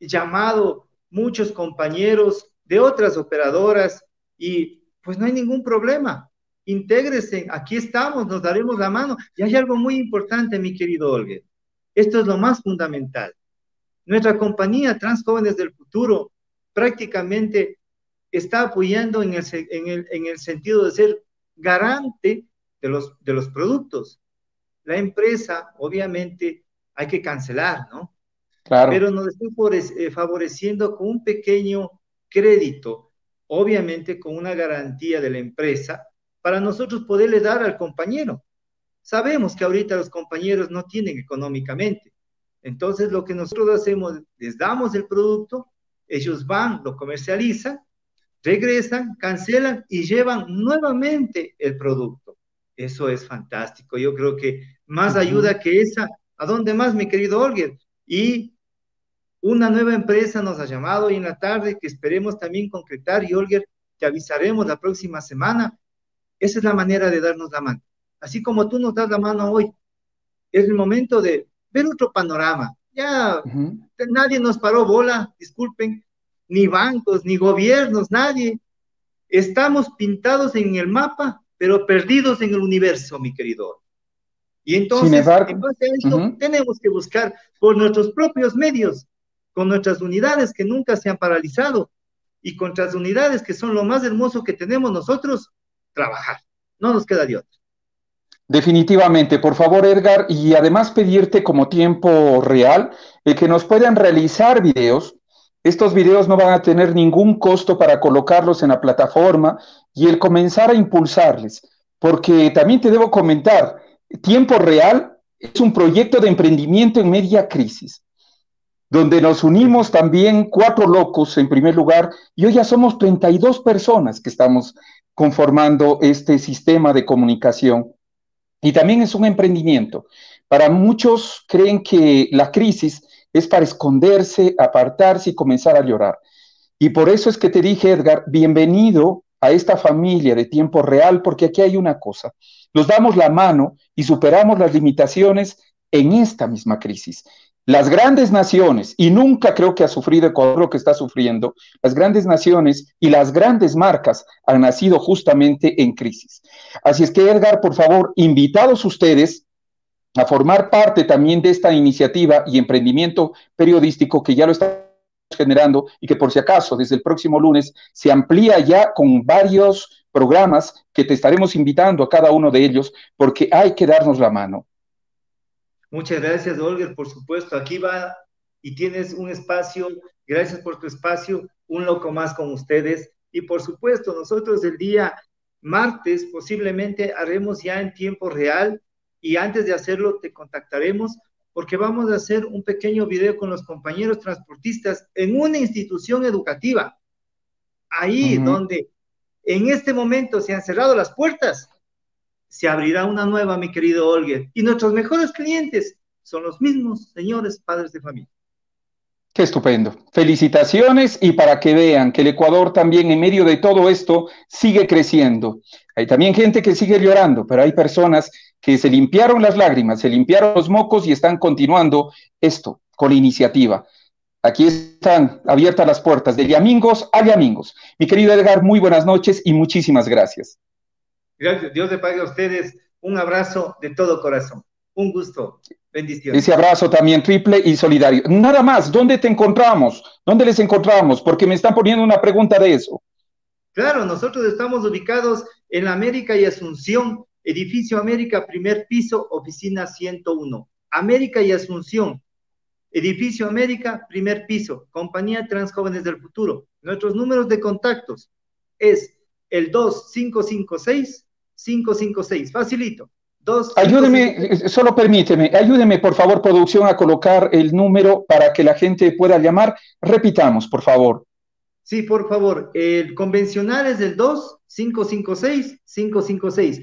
llamado muchos compañeros de otras operadoras y pues no hay ningún problema. Intégrese, aquí estamos, nos daremos la mano. Y hay algo muy importante, mi querido Olger. Esto es lo más fundamental. Nuestra compañía Trans Jóvenes del Futuro prácticamente está apoyando en el, el, en el sentido de ser garante de los, de los productos. La empresa, obviamente, hay que cancelar, ¿no? Claro. Pero nos está eh, favoreciendo con un pequeño crédito, obviamente con una garantía de la empresa, para nosotros poderle dar al compañero. Sabemos que ahorita los compañeros no tienen económicamente. Entonces, lo que nosotros hacemos, les damos el producto, ellos van, lo comercializan regresan, cancelan y llevan nuevamente el producto. Eso es fantástico. Yo creo que más ayuda que esa, ¿a dónde más, mi querido Olger? Y una nueva empresa nos ha llamado hoy en la tarde que esperemos también concretar y Olger, te avisaremos la próxima semana. Esa es la manera de darnos la mano. Así como tú nos das la mano hoy, es el momento de ver otro panorama. Ya nadie nos paró bola, disculpen, ni bancos, ni gobiernos, nadie. Estamos pintados en el mapa, pero perdidos en el universo, mi querido. Y entonces, tenemos que buscar por nuestros propios medios, con nuestras unidades que nunca se han paralizado y con nuestras unidades que son lo más hermoso que tenemos nosotros, trabajar. No nos queda de Definitivamente, por favor, Edgar, y además pedirte como tiempo real el eh, que nos puedan realizar videos estos videos no van a tener ningún costo para colocarlos en la plataforma y el comenzar a impulsarles, porque también te debo comentar, Tiempo Real es un proyecto de emprendimiento en media crisis, donde nos unimos también cuatro locos en primer lugar y hoy ya somos 32 personas que estamos conformando este sistema de comunicación. Y también es un emprendimiento. Para muchos creen que la crisis es para esconderse, apartarse y comenzar a llorar. Y por eso es que te dije, Edgar, bienvenido a esta familia de tiempo real, porque aquí hay una cosa, nos damos la mano y superamos las limitaciones en esta misma crisis. Las grandes naciones, y nunca creo que ha sufrido Ecuador lo que está sufriendo, las grandes naciones y las grandes marcas han nacido justamente en crisis. Así es que, Edgar, por favor, invitados ustedes, a formar parte también de esta iniciativa y emprendimiento periodístico que ya lo está generando y que por si acaso desde el próximo lunes se amplía ya con varios programas que te estaremos invitando a cada uno de ellos porque hay que darnos la mano. Muchas gracias, Olga, por supuesto. Aquí va y tienes un espacio. Gracias por tu espacio. Un loco más con ustedes. Y por supuesto, nosotros el día martes posiblemente haremos ya en tiempo real y antes de hacerlo te contactaremos porque vamos a hacer un pequeño video con los compañeros transportistas en una institución educativa, ahí donde en este momento se han cerrado las puertas, se abrirá una nueva, mi querido Olger, y nuestros mejores clientes son los mismos señores padres de familia. Qué estupendo. Felicitaciones y para que vean que el Ecuador también en medio de todo esto sigue creciendo. Hay también gente que sigue llorando, pero hay personas que se limpiaron las lágrimas, se limpiaron los mocos y están continuando esto con iniciativa. Aquí están abiertas las puertas de Yamingos a amigos. Mi querido Edgar, muy buenas noches y muchísimas gracias. Gracias, Dios le pague a ustedes. Un abrazo de todo corazón. Un gusto. Bendiciones. Ese abrazo también triple y solidario. Nada más, ¿dónde te encontramos? ¿Dónde les encontramos? Porque me están poniendo una pregunta de eso. Claro, nosotros estamos ubicados en América y Asunción, Edificio América, primer piso, oficina 101. América y Asunción. Edificio América, primer piso, compañía Transjóvenes del Futuro. Nuestros números de contactos es el 2556-556. Facilito. ayúdeme, solo permíteme, ayúdeme por favor, producción, a colocar el número para que la gente pueda llamar. Repitamos, por favor. Sí, por favor. El convencional es el 2556-556.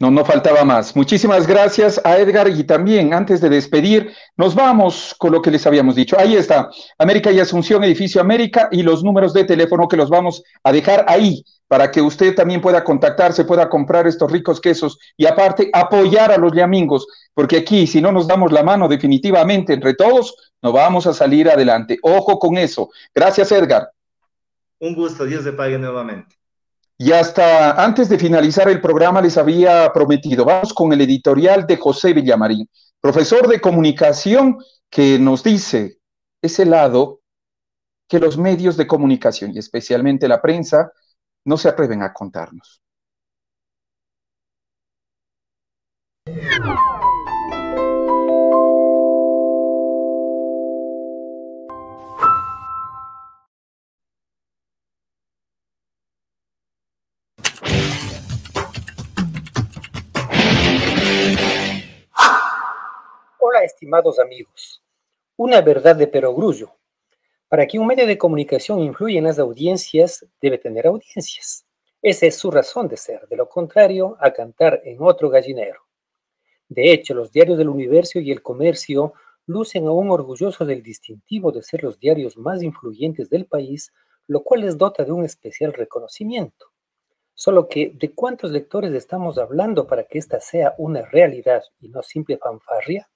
No, no faltaba más. Muchísimas gracias a Edgar y también antes de despedir, nos vamos con lo que les habíamos dicho. Ahí está, América y Asunción, edificio América y los números de teléfono que los vamos a dejar ahí para que usted también pueda contactarse, pueda comprar estos ricos quesos y aparte apoyar a los llamingos, porque aquí si no nos damos la mano definitivamente entre todos, no vamos a salir adelante. Ojo con eso. Gracias, Edgar. Un gusto, Dios de pague nuevamente. Y hasta antes de finalizar el programa les había prometido, vamos con el editorial de José Villamarín, profesor de comunicación, que nos dice ese lado que los medios de comunicación y especialmente la prensa no se atreven a contarnos. estimados amigos, una verdad de perogrullo. Para que un medio de comunicación influya en las audiencias, debe tener audiencias. Esa es su razón de ser, de lo contrario, a cantar en otro gallinero. De hecho, los diarios del universo y el comercio lucen aún orgullosos del distintivo de ser los diarios más influyentes del país, lo cual les dota de un especial reconocimiento. Solo que, ¿de cuántos lectores estamos hablando para que esta sea una realidad y no simple fanfarria?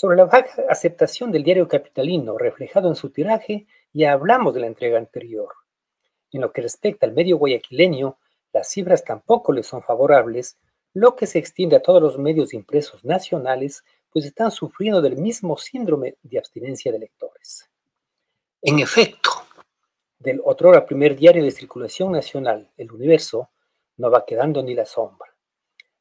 Sobre la baja aceptación del diario capitalino reflejado en su tiraje, ya hablamos de la entrega anterior. En lo que respecta al medio guayaquileño, las cifras tampoco le son favorables, lo que se extiende a todos los medios impresos nacionales, pues están sufriendo del mismo síndrome de abstinencia de lectores. En efecto, del otro primer diario de circulación nacional, El Universo, no va quedando ni la sombra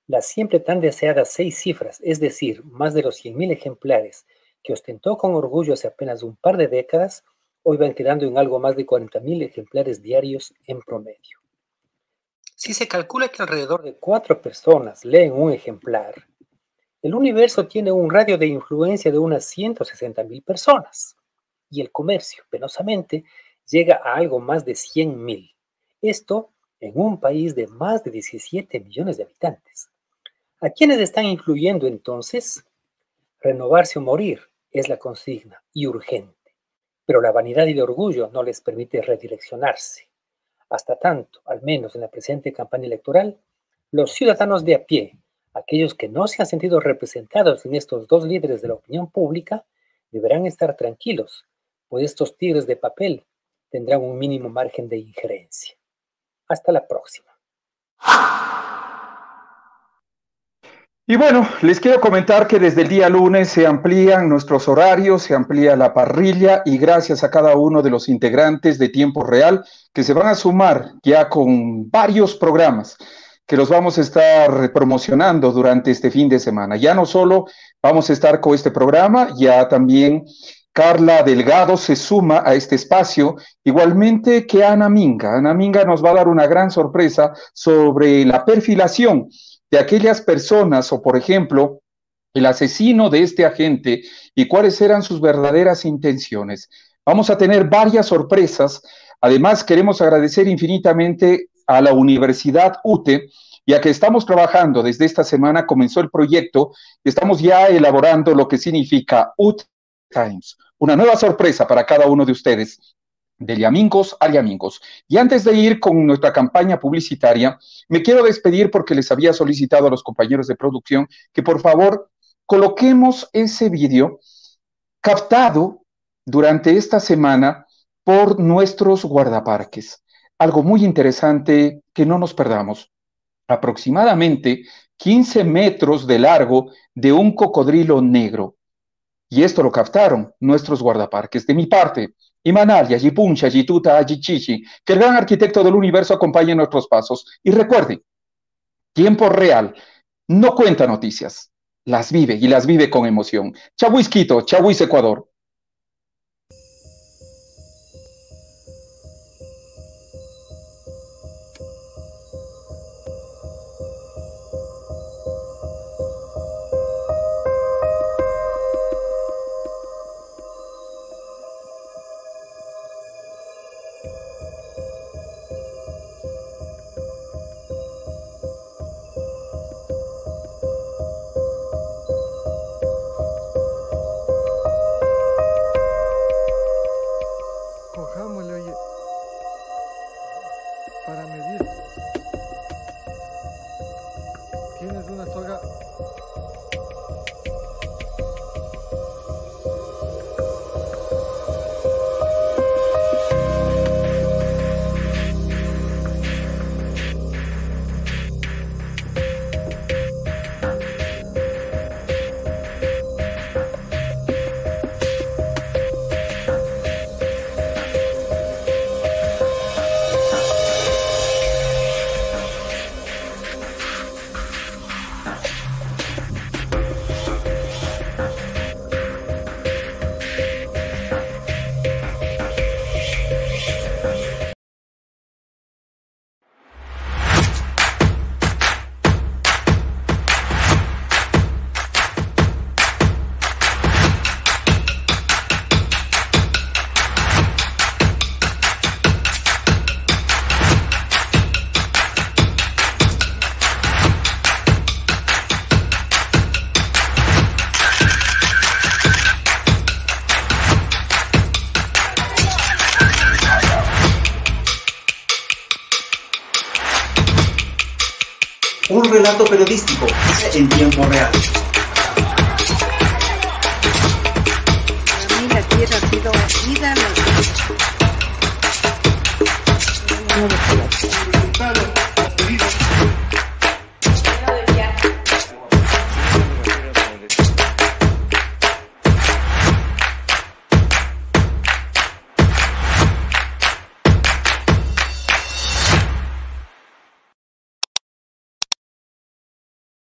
las siempre tan deseadas seis cifras, es decir, más de los 100.000 ejemplares que ostentó con orgullo hace apenas un par de décadas, hoy van quedando en algo más de 40.000 ejemplares diarios en promedio. Si se calcula que alrededor de cuatro personas leen un ejemplar, el universo tiene un radio de influencia de unas 160.000 personas y el comercio, penosamente, llega a algo más de 100.000. Esto en un país de más de 17 millones de habitantes. ¿A quiénes están influyendo entonces? Renovarse o morir es la consigna y urgente, pero la vanidad y el orgullo no les permite redireccionarse. Hasta tanto, al menos en la presente campaña electoral, los ciudadanos de a pie, aquellos que no se han sentido representados en estos dos líderes de la opinión pública, deberán estar tranquilos, pues estos tigres de papel tendrán un mínimo margen de injerencia. Hasta la próxima. Y bueno, les quiero comentar que desde el día lunes se amplían nuestros horarios, se amplía la parrilla y gracias a cada uno de los integrantes de Tiempo Real que se van a sumar ya con varios programas que los vamos a estar promocionando durante este fin de semana. Ya no solo vamos a estar con este programa, ya también Carla Delgado se suma a este espacio, igualmente que Ana Minga. Ana Minga nos va a dar una gran sorpresa sobre la perfilación de aquellas personas o, por ejemplo, el asesino de este agente y cuáles eran sus verdaderas intenciones. Vamos a tener varias sorpresas. Además, queremos agradecer infinitamente a la Universidad UTE, ya que estamos trabajando desde esta semana, comenzó el proyecto, y estamos ya elaborando lo que significa UT Times. Una nueva sorpresa para cada uno de ustedes de Yamingos a Yamingos. Y antes de ir con nuestra campaña publicitaria, me quiero despedir porque les había solicitado a los compañeros de producción que por favor coloquemos ese vídeo captado durante esta semana por nuestros guardaparques. Algo muy interesante que no nos perdamos. Aproximadamente 15 metros de largo de un cocodrilo negro. Y esto lo captaron nuestros guardaparques. De mi parte, y Punchas, Tuta, Chichi, que el gran arquitecto del universo acompañe nuestros pasos. Y recuerden, tiempo real no cuenta noticias, las vive y las vive con emoción. Quito, Chabuis Ecuador. periodístico en tiempo real.